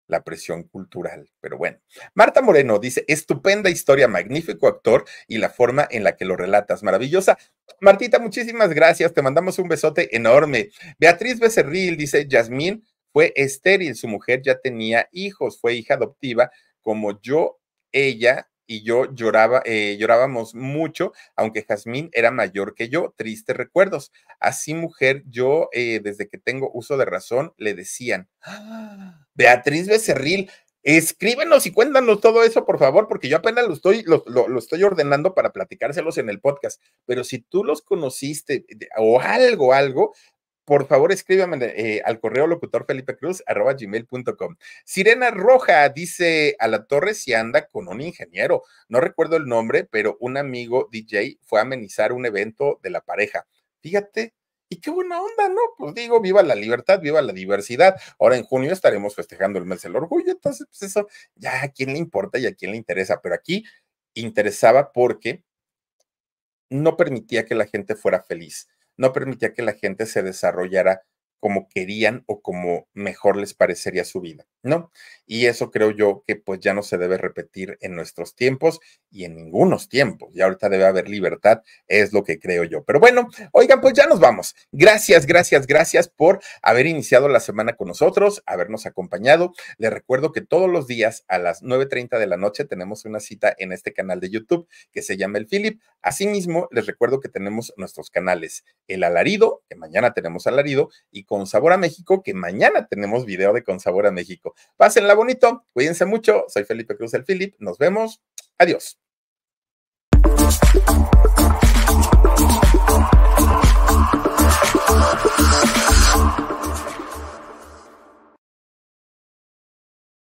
la presión cultural. Pero bueno, Marta Moreno dice, estupenda historia, magnífico actor y la forma en la que lo relatas, maravillosa. Martita, muchísimas gracias, te mandamos un besote enorme. Beatriz Becerril dice, Yasmín, fue estéril, su mujer ya tenía hijos, fue hija adoptiva, como yo, ella y yo lloraba, eh, llorábamos mucho, aunque Jazmín era mayor que yo, tristes recuerdos. Así mujer, yo eh, desde que tengo uso de razón, le decían, ¡Ah! Beatriz Becerril, escríbenos y cuéntanos todo eso, por favor, porque yo apenas lo estoy, lo estoy ordenando para platicárselos en el podcast, pero si tú los conociste o algo, algo, por favor escríbame eh, al correo locutorfelipecruz.com. Sirena Roja dice a la torre si anda con un ingeniero. No recuerdo el nombre, pero un amigo DJ fue a amenizar un evento de la pareja. Fíjate, y qué buena onda, ¿no? Pues digo, viva la libertad, viva la diversidad. Ahora en junio estaremos festejando el mes del orgullo, entonces pues eso ya a quién le importa y a quién le interesa, pero aquí interesaba porque no permitía que la gente fuera feliz no permitía que la gente se desarrollara como querían o como mejor les parecería su vida, ¿no? Y eso creo yo que pues ya no se debe repetir en nuestros tiempos y en ningunos tiempos. Y ahorita debe haber libertad, es lo que creo yo. Pero bueno, oigan, pues ya nos vamos. Gracias, gracias, gracias por haber iniciado la semana con nosotros, habernos acompañado. Les recuerdo que todos los días a las 9.30 de la noche tenemos una cita en este canal de YouTube que se llama El Philip. Asimismo, les recuerdo que tenemos nuestros canales El Alarido, que mañana tenemos Alarido, y con Sabor a México, que mañana tenemos video de Con Sabor a México. Pásenla bonito, cuídense mucho. Soy Felipe Cruz el Philip, nos vemos. Adiós.